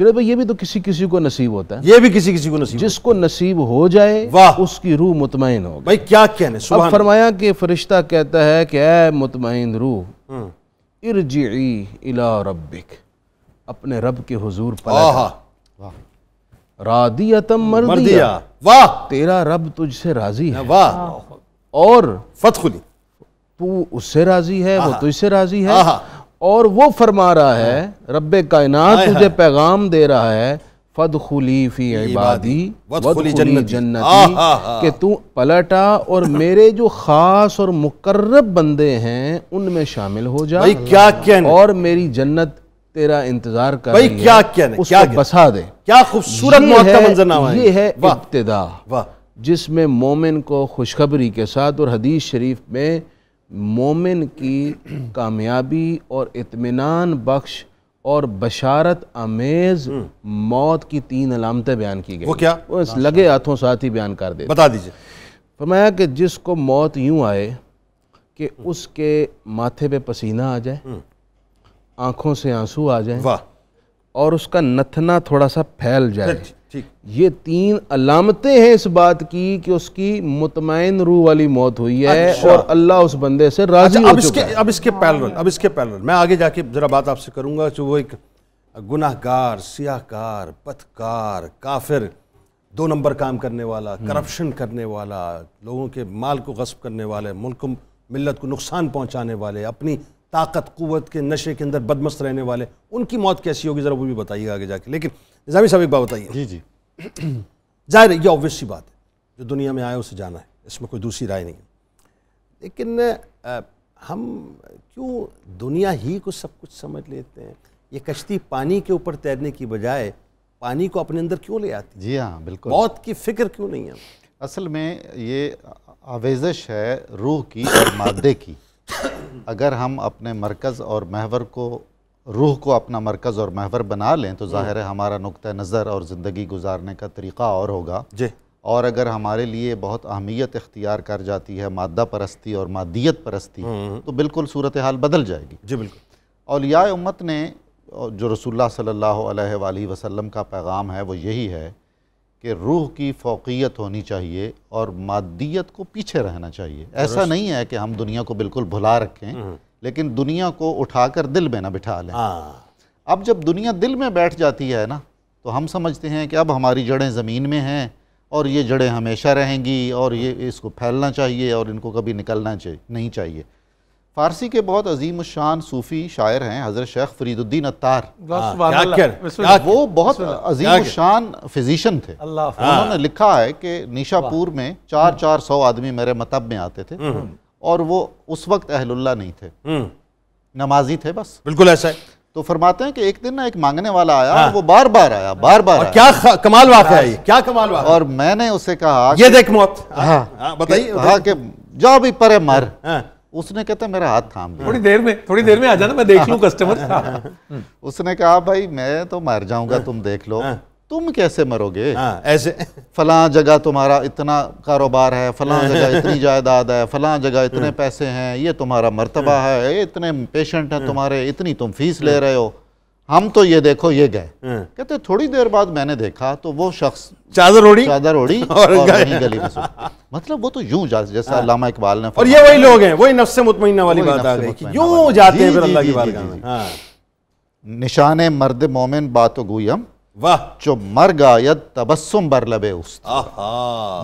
चलो भाई ये भी तो किसी किसी को नसीब होता है ये भी किसी किसी को नसीब जिसको नसीब हो जाए वाह उसकी रूह मुतमिन हो भाई क्या कहने अब फरमाया कि फरिश्ता कहता है कि ए मुतमिन रूह हम्म। इरजी इला रब्बिक अपने रब के हुजूर पलट रादियतम मर्दिया वाह तेरा रब तुझसे राजी है वाह और फतखुली तू उससे राजी है वो तुझसे राजी है और वो फरमा रहा है हाँ। रब कायनात तुझे पैगाम दे रहा है फद खुलीफी फी इबादी वदखुली जन्नती कि तू पलटा और मेरे जो ख़ास और मुकर्रब बंदे हैं उनमें शामिल हो जा भाई क्या क्या और मेरी जन्नत तेरा इंतजार कर भाई क्या क्या उसको बसा दे क्या खूबसूरत ये है इब्तदा जिसमें मोमिन को खुशखबरी के साथ और हदीस शरीफ में मोमिन की कामयाबी और इतमान बख्श और बशारत आमेज हम्म। मौत की तीन अलामतें बयान की गई वो क्या वो इस लगे हाथों साथ ही बयान कर दे बता दीजिए फरमाया कि जिसको मौत यूं आए कि हम्म। उसके माथे पे पसीना आ जाए हम्म। आंखों से आंसू आ जाए वाह और उसका नथना थोड़ा सा फैल जाए ठीक ये तीन अलामतें हैं इस बात की कि उसकी मुतमिन रूह वाली मौत हुई है अच्छा। और अल्लाह उस बंदे से राजी अच्छा, हो चुका इसके अब इसके पैरल अब इसके पैरल मैं आगे जाके ज़रा बात आपसे करूँगा जो वो एक गुनाहगार सियाहकार पथकार काफिर दो नंबर काम करने वाला हम्म। करप्शन करने वाला लोगों के माल को गस्ब करने वाले मुल्क मिलत को नुकसान पहुँचाने वाले अपनी ताकत कुवत के नशे के अंदर बदमस्त रहने वाले उनकी मौत कैसी होगी ज़रा वो भी बताइए आगे जाके लेकिन निज़ामी साहब एक बात बताइए जी जी जाहिर है ये ऑब्वियस सी बात है जो दुनिया में आए उसे जाना है इसमें कोई दूसरी राय नहीं है लेकिन हम क्यों दुनिया ही को सब कुछ समझ लेते हैं ये कश्ती पानी के ऊपर तैरने की बजाय पानी को अपने अंदर क्यों ले आती जी हाँ बिल्कुल मौत की फिक्र क्यों नहीं है असल में ये आवेजश है रूह की और मादे की अगर हम अपने मरकज़ और महवर को रूह को अपना मरकज़ और महवर बना लें तो हम्म। ज़ाहिर है हमारा नुक़ नज़र और ज़िंदगी गुजारने का तरीक़ा और होगा जी और अगर हमारे लिए बहुत अहमियत इख्तियार कर जाती है मादा परस्ती और मादियत परस्ती हम्म, हम्म। तो बिल्कुल सूरत हाल बदल जाएगी जी बिल्कुल अलिया उम्मत ने जो रसुल्ला सल्ला का पैगाम है वो यही है कि रूह की फोकियत होनी चाहिए और मादियत को पीछे रहना चाहिए ऐसा नहीं है कि हम दुनिया को बिल्कुल भुला रखें लेकिन दुनिया को उठाकर दिल में ना बिठा लें हाँ। अब जब दुनिया दिल में बैठ जाती है ना तो हम समझते हैं कि अब हमारी जड़ें ज़मीन में हैं और ये जड़ें हमेशा रहेंगी और ये इसको फैलना चाहिए और इनको कभी निकलना चाहिए नहीं चाहिए फारसी के बहुत अजीम शान सूफ़ी शायर हैं हज़रत शेख फरीदुद्दीन अतार हाँ, वो बहुत अजीम शान फिजिशन थे उन्होंने हाँ। लिखा है कि निशापुर में चार चार सौ आदमी मेरे मतब में आते थे हम्म। और वो उस वक्त अहलुल्ला नहीं थे हम्म। नमाजी थे बस बिल्कुल ऐसा है तो फरमाते हैं कि एक दिन ना एक मांगने वाला आया हाँ। वो बार बार आया बार बार और आया। क्या कमाल वाक है ये क्या कमाल वाक और मैंने उसे कहा ये देख मौत हाँ, हाँ बताइए हाँ कि जो भी परे मर हाँ। उसने कहता तो मेरा हाथ थाम थोड़ी देर में थोड़ी देर में आ जाना मैं देख लू कस्टमर हाँ। उसने कहा भाई मैं तो मर जाऊंगा तुम देख लो तुम कैसे मरोगे हाँ, ऐसे फला जगह तुम्हारा इतना कारोबार है फला जगह इतनी जायदाद है फला जगह इतने हाँ। पैसे हैं ये तुम्हारा मरतबा हाँ। है ये इतने पेशेंट हैं तुम्हारे इतनी तुम फीस ले रहे हो हम तो ये देखो ये गए कहते थोड़ी देर बाद मैंने देखा तो वो शख्स चादर ओढ़ी चादर ओढ़ी और, और गली में मतलब वो तो यूं जैसा लामा इकबाल ने और ये वही लोग हैं वही नफ्स मुतमिन वाली बात आ गई यूं जाते हैं निशान मर्द मोमिन बात गुयम वाह जो मर गायद तबस्सुम बर लबे उस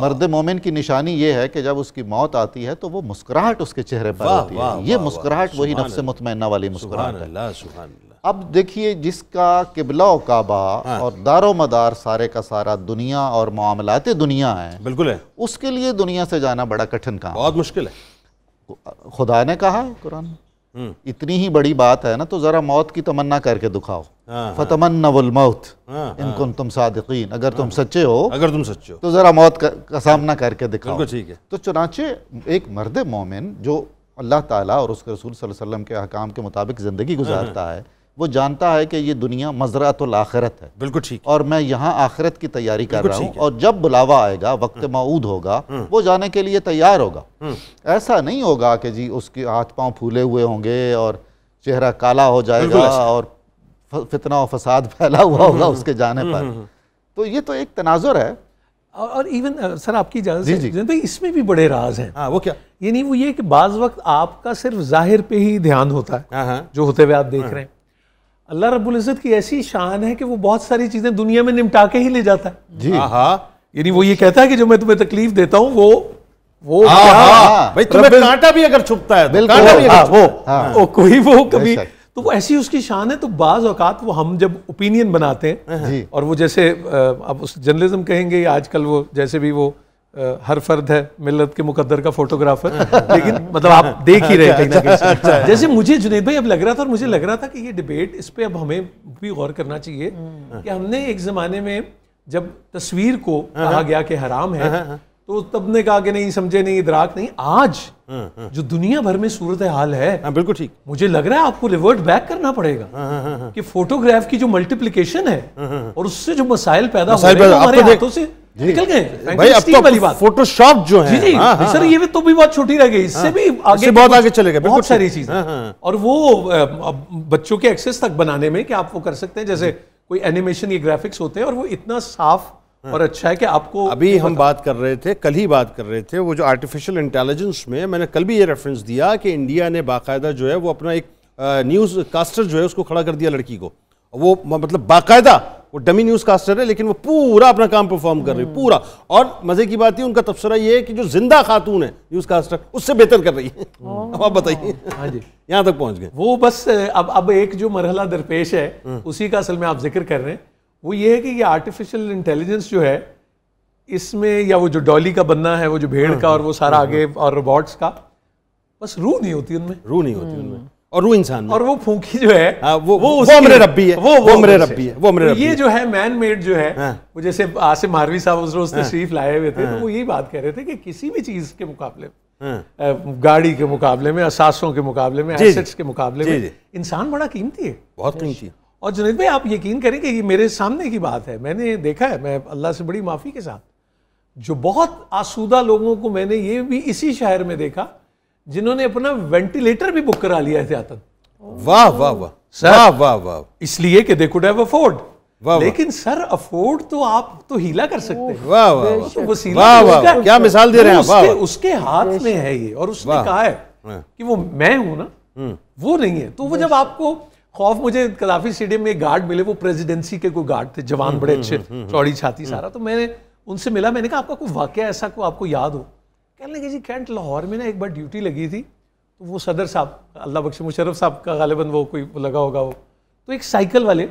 मर्द मोमिन की निशानी ये है कि जब उसकी मौत आती है तो वो मुस्कुराहट उसके चेहरे पर होती है ये मुस्कुराहट वही नफ्स मुतमैना वाली मुस्कुराहट है अब देखिए जिसका किबला काबा हाँ। और दारो मदार सारे का सारा दुनिया और मामलाते दुनिया है बिल्कुल है उसके लिए दुनिया से जाना बड़ा कठिन काम बहुत मुश्किल है खुदा ने कहा है कुरान हम्म। इतनी ही बड़ी बात है ना तो ज़रा मौत की तमन्ना करके दुखाओ हाँ, हाँ। फतमन्नवल मौत हाँ, इनको तुम सादकिन अगर तुम सच्चे हो अगर तुम सच्चे हो तो ज़रा मौत का, सामना करके दिखाओ ठीक है तो चुनाचे एक मर्द मोमिन जो अल्लाह ताला और उसके रसूल वसल्लम के अहकाम के मुताबिक ज़िंदगी गुजारता है वो जानता है कि ये दुनिया मजरातुल आखिरत है बिल्कुल ठीक और मैं यहाँ आखिरत की तैयारी कर रहा हूँ और जब बुलावा आएगा वक्त हम्म। मऊद होगा हम्म। वो जाने के लिए तैयार होगा हम्म। ऐसा नहीं होगा कि जी उसके हाथ पाँव फूले हुए होंगे और चेहरा काला हो जाएगा और फितना और फसाद फैला हुआ होगा उसके जाने पर तो ये तो एक तनाजुर है और, इवन सर आपकी इजाज़त इसमें भी बड़े राज हैं हाँ, वो क्या यानी वो ये कि बाज़ वक्त आपका सिर्फ जाहिर पे ही ध्यान होता है हाँ, हाँ। जो होते हुए आप देख रहे हैं अल्लाह इज़्ज़त की ऐसी शान है कि वो बहुत सारी चीज़ें दुनिया में निपटा के ही ले जाता है जी हाँ यानी वो ये कहता है कि जो मैं तुम्हें तकलीफ देता हूँ वो वो भाई तुम्हें हाँ, हाँ। कांटा भी अगर छुपता है तो कांटा भी हाँ, वो वो कोई वो कभी तो वो ऐसी उसकी शान है तो बाज़ औकात वो हम जब ओपिनियन बनाते हैं और वो जैसे आप उस जर्नलिज्म कहेंगे आजकल वो जैसे भी वो हर फर्द है मिलत के मुकद्दर का फोटोग्राफर लेकिन मतलब आप देख ही रहे कहीं ना कहीं अच्छा, अच्छा। जैसे मुझे जुनेद भाई अब लग रहा था और मुझे लग रहा था कि ये डिबेट इस पर अब हमें भी गौर करना चाहिए हम्म। कि हमने एक ज़माने में जब तस्वीर को हाँ, हाँ। कहा गया कि हराम है हाँ, तो तब ने कहा कि नहीं समझे नहीं इधराक नहीं आज जो दुनिया भर में सूरत हाल है बिल्कुल ठीक मुझे लग रहा है आपको रिवर्ट बैक करना पड़ेगा कि फोटोग्राफ की जो मल्टीप्लीकेशन है और उससे जो मसाइल पैदा हो रहे हैं हमारे हाथों से निकल गए भाई अब तो फोटोशॉप तो जो है जी जी हाँ, हाँ, सर हाँ। ये भी तो भी बहुत छोटी रह गई हाँ। इससे हाँ, भी आगे बहुत आगे चले गए बहुत सारी हाँ, और वो बच्चों के एक्सेस तक बनाने में कि आप वो कर सकते हैं जैसे कोई एनिमेशन ये ग्राफिक्स होते हैं और वो इतना साफ और अच्छा है कि आपको अभी हम बात कर रहे थे कल ही बात कर रहे थे वो जो आर्टिफिशियल इंटेलिजेंस में मैंने कल भी ये रेफरेंस दिया कि इंडिया ने बाकायदा जो है वो अपना एक न्यूज़ कास्टर जो है उसको खड़ा कर दिया लड़की को वो मतलब बाकायदा वो डमी न्यूज कास्टर है लेकिन वो पूरा अपना काम परफॉर्म कर रही है पूरा और मजे की बात है उनका तबसरा ये है कि जो जिंदा खातून है न्यूज कास्टर उससे बेहतर कर रही है अब आप बताइए हाँ जी यहाँ तक पहुंच गए वो बस अब अब एक जो मरहला दरपेश है हाँ। उसी का असल में आप जिक्र कर रहे हैं वो ये है कि ये आर्टिफिशियल इंटेलिजेंस जो है इसमें या वो जो डॉली का बनना है वो जो भेड़ का हाँ। और वो सारा आगे और रोबोट्स का बस रू नहीं होती उनमें रू नहीं होती उनमें और वो इंसान और वो फूकी जो है हाँ, वो वो, वो मेरे रब्बी है वो वो मेरे रब्बी है वो मेरे तो ये जो है मैन मेड जो है हाँ। वो जैसे आसिम मारवी साहब उस रोज हाँ। तशरीफ लाए हुए थे तो वो यही बात कह रहे थे कि किसी भी चीज के मुकाबले गाड़ी के मुकाबले में असासों के मुकाबले में एसेट्स के मुकाबले में इंसान बड़ा कीमती है बहुत कीमती है और जुनेद भाई आप यकीन करें कि ये मेरे सामने की बात है मैंने देखा है मैं अल्लाह से बड़ी माफ़ी के साथ जो बहुत आसूदा लोगों को मैंने ये भी इसी शहर में देखा जिन्होंने अपना वेंटिलेटर भी बुक करा लिया है ज्यादा वाह वाह वाह वाह वाह वा। इसलिए कि दे कुड हैव अफोर्ड लेकिन सर अफोर्ड तो आप तो हीला कर सकते हैं वाह वाह तो वसीला तो वाह क्या मिसाल दे रहे हैं वाह उसके हाथ में है ये और उसने कहा है हाँ। कि वो मैं हूं ना हम्म। वो नहीं है तो वो जब आपको खौफ मुझे कलाफी स्टेडियम में गार्ड मिले वो प्रेसिडेंसी के कोई गार्ड थे जवान हम्म, बड़े हम्म, अच्छे चौड़ी छाती सारा तो मैंने उनसे मिला मैंने कहा आपका कोई वाक्य ऐसा को आपको याद हो कहने लगे जी कैंट लाहौर में ना एक बार ड्यूटी लगी थी तो वो सदर साहब अल्लाह बख्श मुशरफ साहब का गालिबा वो कोई लगा होगा वो तो एक साइकिल वाले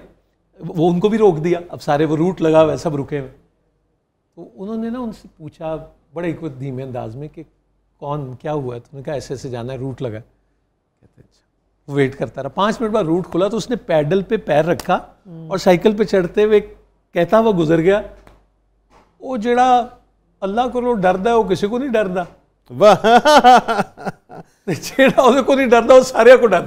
वो उनको भी रोक दिया अब सारे वो रूट लगा हुआ सब रुके हुए तो उन्होंने ना उनसे पूछा बड़े एक धीमे अंदाज में कि कौन क्या हुआ है तो उन्होंने कहा ऐसे ऐसे जाना है रूट लगा कहते अच्छा वेट करता रहा पाँच मिनट बाद रूट खुला तो उसने पैडल पे पैर रखा हम्म। और साइकिल पे चढ़ते हुए कहता हुआ गुजर गया वो जड़ा अल्लाह वो को डरता नहीं उसने कहा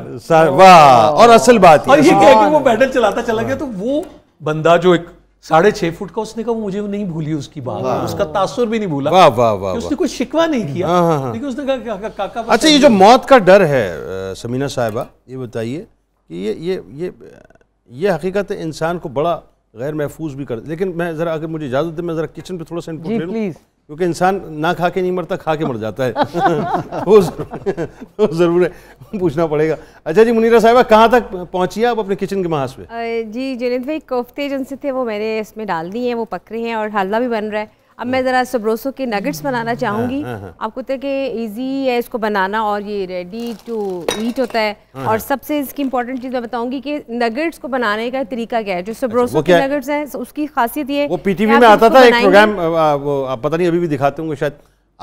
ये जो मौत का डर है समीना साहबा ये बताइए ये हकीकत इंसान को बड़ा गैर महफूज भी कर लेकिन मैं ज़रा अगर मुझे इजाज़त दे मैं किचन पे थोड़ा सा क्योंकि इंसान ना खा के नहीं मरता खा के मर जाता है वो जरूर, है पूछना पड़ेगा अच्छा जी मुनीरा साहिबा कहाँ तक पहुँची आप अपने किचन के महास पे जी जनित भाई कोफ्ते जिनसे थे वो मैंने इसमें डाल दिए हैं वो पक रहे हैं और हल्ला भी बन रहा है अब मैं ज़रा सबरोसो के नगेट्स बनाना हाँ, चाहूंगी हाँ, हाँ। आपको पता कि इजी है इसको बनाना और ये रेडी टू ईट होता है और सबसे इसकी इंपॉर्टेंट चीज़ मैं बताऊंगी कि नगेट्स को बनाने का तरीका क्या है जो सबरोसो अच्छा, के नगेट्स हैं तो उसकी खासियत ये वो पीटीवी में आता था एक प्रोग्राम आप पता नहीं अभी भी दिखाते होंगे शायद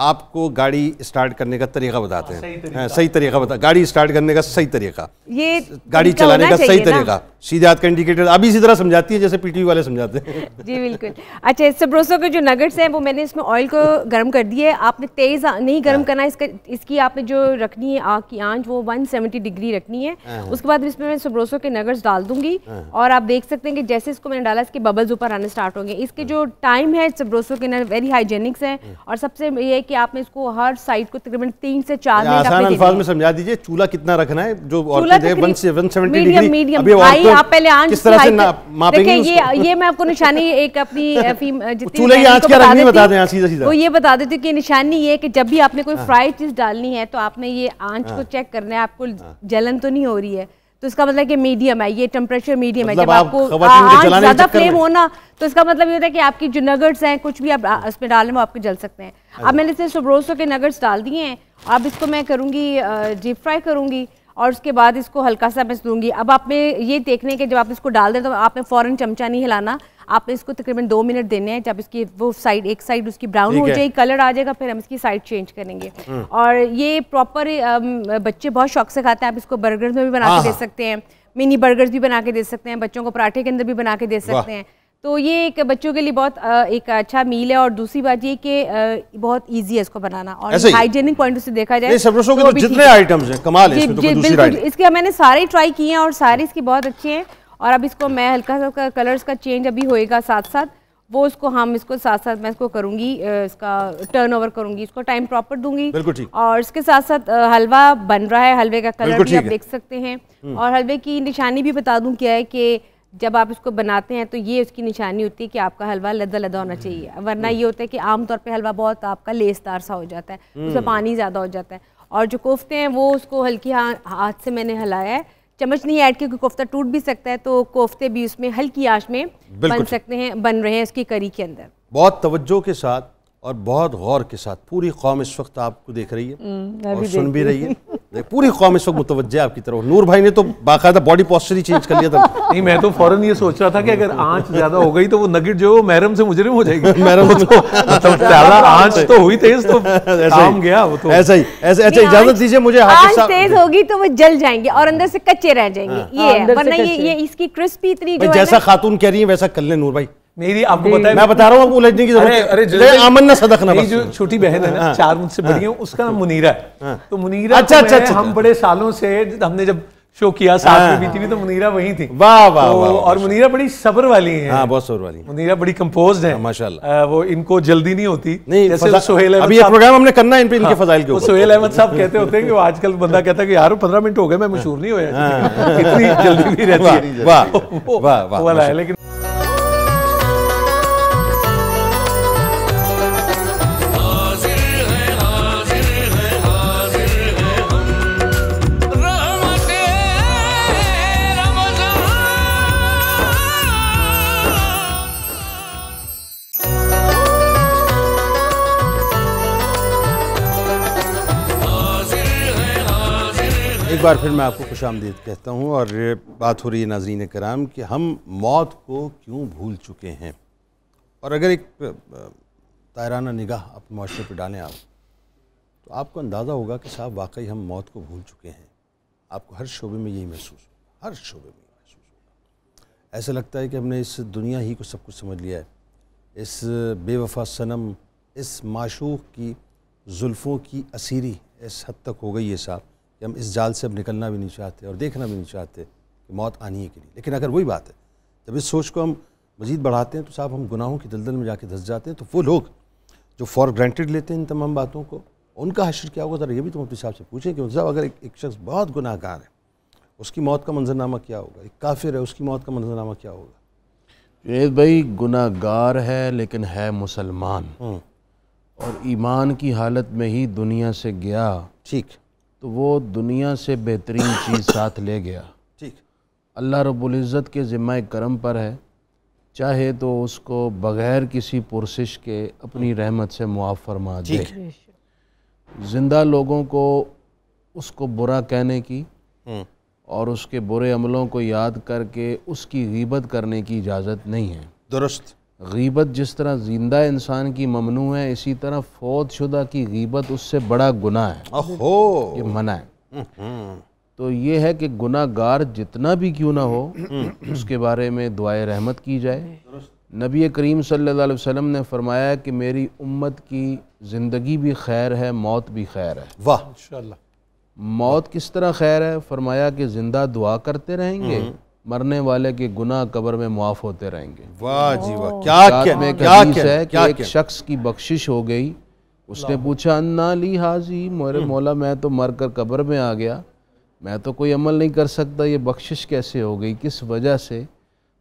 आपको गाड़ी स्टार्ट करने का तरीका बताते हैं सही तरीका, सही तरीका बता गाड़ी स्टार्ट करने का सही तरीका ये गाड़ी चलाने का सही तरीका सीधे हाथ का इंडिकेटर अभी इसी तरह समझाती है जैसे पीटीवी वाले समझाते हैं जी बिल्कुल अच्छा इससे ब्रोसो के जो नगट्स हैं वो मैंने इसमें ऑयल को गर्म कर दिया है आपने तेज़ नहीं गर्म हाँ। करना इसका इसकी आपने जो रखनी है आग की आंच वो 170 डिग्री रखनी है हाँ, हाँ। उसके बाद इसमें मैं सब्रोसो के नगट्स डाल दूंगी और आप देख सकते हैं कि जैसे इसको मैंने डाला इसके बबल्स ऊपर आना स्टार्ट होंगे इसके जो टाइम है सब्रोसो के नगर वेरी हाइजेनिक्स है और सबसे ये है कि आपने इसको हर साइड को तकरीबन तीन से चार समझा दीजिए चूल्हा कितना रखना है जो मीडियम मीडियम आप पहले आंच किस तरह से मापेंगे ये ये मैं आपको निशानी एक अपनी चूल्हे की आंच क्या रखनी बता दें सीधा सीधा वो ये बता देती कि निशानी ये कि जब भी आपने कोई हाँ। फ्राई चीज डालनी है तो आपने ये आंच को हाँ। चेक करना है आपको हाँ। जलन तो नहीं हो रही है तो इसका मतलब कि मीडियम है ये टेम्परेचर मीडियम मतलब है जब आपको ज्यादा फ्लेम हो ना तो इसका मतलब ये होता है कि आपकी जो नगर्स हैं कुछ भी आप उसमें डालें वो आपके जल सकते हैं अब मैंने इसे सुब्रोसो के नगर्स डाल दिए हैं अब इसको मैं करूँगी डीप फ्राई करूँगी और उसके बाद इसको हल्का सा मैं दूंगी अब आप में ये देखने के जब आप इसको डाल दें तो आपने फ़ौरन चमचा नहीं हिलाना आपने इसको तकरीबन दो मिनट देने हैं जब इसकी वो साइड एक साइड उसकी ब्राउन हो जाएगी कलर आ जाएगा फिर हम इसकी साइड चेंज करेंगे हम्म। और ये प्रॉपर बच्चे बहुत शौक से खाते हैं आप इसको बर्गर में भी बना के हाँ, दे हाँ। सकते हैं मिनी बर्गर्स भी बना के दे सकते हैं बच्चों को पराठे के अंदर भी बना के दे सकते हैं तो ये एक बच्चों के लिए बहुत एक अच्छा मील है और दूसरी बात ये कि बहुत इजी है इसको बनाना और हाइजेनिक पॉइंट से देखा जाए तो के तो, जितने आइटम्स हैं कमाल है इसमें तो बिल्कुल इसके मैंने सारे ट्राई किए हैं और सारे इसके बहुत अच्छे हैं और अब इसको मैं हल्का सा कलर्स का चेंज अभी होएगा साथ साथ वो उसको हम इसको साथ साथ मैं इसको करूंगी इसका टर्न ओवर करूँगी इसको टाइम प्रॉपर दूंगी और इसके साथ साथ हलवा बन रहा है हलवे का कलर भी आप देख सकते हैं हम्म। और हलवे की निशानी भी बता दूं क्या है कि जब आप इसको बनाते हैं तो ये उसकी निशानी होती है कि आपका हलवा लदा लदा होना चाहिए वरना हम्म। ये होता है कि आमतौर पर हलवा बहुत आपका लेसदार सा हो जाता है उसमें हम्म। पानी ज़्यादा हो जाता है और जो कोफ्ते हैं वो उसको हल्की हाथ से मैंने हलाया है चम्मच नहीं ऐड क्योंकि कोफ्ता टूट भी सकता है तो कोफ्ते भी उसमें हल्की आश में बन सकते हैं बन रहे हैं उसकी करी के अंदर बहुत तवज्जो के साथ और बहुत गौर के साथ पूरी कौम इस वक्त आपको देख रही है हम्म, और सुन भी रही है पूरी कौम इस वक्त मुतवजह आपकी तरफ नूर भाई ने तो बाकायदा बॉडी पॉस्चर ही चेंज कर लिया था नहीं मैं तो फौरन ये सोच रहा था कि अगर आंच ज्यादा हो गई तो वो नगेट जो है वो महरम से मुजरिम हो जाएगी मैरम तो मतलब ज्यादा आंच तो हुई तेज तो ऐसा काम गया वो तो ऐसा ही ऐसा अच्छा इजाजत दीजिए मुझे आंच तेज होगी तो वो जल जाएंगे और अंदर से कच्चे रह जाएंगे हाँ। ये हाँ, वरना ये इसकी क्रिस्पी इतनी जैसा खातून कह रही है वैसा कर ले नूर भाई मेरी आपको पता है मैं बता रहा हूँ आपको की जरूरत अरे अरे आमन ना सदक ना जो छोटी बहन है ना हाँ। चार मुझसे बड़ी हाँ। है उसका नाम मुनीरा है हाँ। तो मुनीरा अच्छा अच्छा अच्छा हम बड़े सालों से हमने जब शो किया साथ में बीती हुई तो मुनीरा वही थी वाह वाह तो, और मुनीरा बड़ी सबर वाली है हाँ, बहुत सबर वाली है। मुनीरा बड़ी कंपोज है माशाल्लाह वो इनको जल्दी नहीं होती नहीं जैसे सोहेल अहमद अभी ये प्रोग्राम हमने करना है इन पे इनके फजाइल के ऊपर सोहेल अहमद साहब कहते होते हैं कि आजकल बंदा कहता है कि यार पंद्रह मिनट हो गए मैं मशहूर नहीं हो जाती इतनी जल्दी भी रहती है तो लेकिन बार फिर मैं आपको खुश आमदीद कहता हूँ और बात हो रही है नाजरीन कराम कि हम मौत को क्यों भूल चुके हैं और अगर एक तायराना निगाह अपने मुआरे पर डालें आप तो आपको अंदाज़ा होगा कि साहब वाकई हम मौत को भूल चुके हैं आपको हर शोबे में यही महसूस होगा हर शोबे में महसूस होगा ऐसा लगता है कि हमने इस दुनिया ही को सब कुछ समझ लिया है इस बेवफा सनम इस माशूक की जुल्फ़ों की असीरी इस हद तक हो गई है साहब कि हम इस जाल से अब निकलना भी नहीं चाहते और देखना भी नहीं चाहते कि मौत आनी है कि नहीं लेकिन अगर वही बात है जब इस सोच को हम मज़ीद बढ़ाते हैं तो साहब हम गुनाहों की दलदल में जाके धस जाते हैं तो वो लोग जो फॉर ग्रांटेड लेते हैं इन तमाम बातों को उनका हशर क्या होगा ज़रा ये भी तो मुफ्ती साहब से पूछें कि साहब अगर एक, एक शख्स बहुत गुनाहगार है उसकी मौत का मंजरनामा क्या होगा एक काफिर है उसकी मौत का मंजरनामा क्या होगा जुनेद भाई गुनागार है लेकिन है मुसलमान हम्म। और ईमान की हालत में ही दुनिया से गया ठीक तो वो दुनिया से बेहतरीन चीज़ साथ ले गया ठीक अल्लाह रबुल्ज़त के ज़िम्मा करम पर है चाहे तो उसको बग़ैर किसी पुरसिश के अपनी रहमत से मुआफ़ फरमा दे ज़िंदा लोगों को उसको बुरा कहने की हम्म। और उसके बुरे अमलों को याद करके उसकी गिबत करने की इजाज़त नहीं है दुरुस्त गीबत जिस तरह जिंदा इंसान की ममनू है इसी तरह फौत शुदा की गीबत उससे बड़ा गुना है ये मना है तो ये है कि गुनागार जितना भी क्यों ना हो उसके बारे में दुआ रहमत की जाए नबी करीम सल्लल्लाहु अलैहि वसल्लम ने फरमाया कि मेरी उम्मत की ज़िंदगी भी खैर है मौत भी खैर है वाह मौत किस तरह खैर है फरमाया कि ज़िंदा दुआ करते रहेंगे हम्म। मरने वाले के गुना कब्र में मुआफ होते रहेंगे वाह जी वाह क्या क्या में क्या क्या है क्या, क्या, एक शख्स की बख्शिश हो गई उसने पूछा अन्ना ली हाजी मोरे हम्म। मौला मैं तो मर कर कब्र में आ गया मैं तो कोई अमल नहीं कर सकता ये बख्शिश कैसे हो गई किस वजह से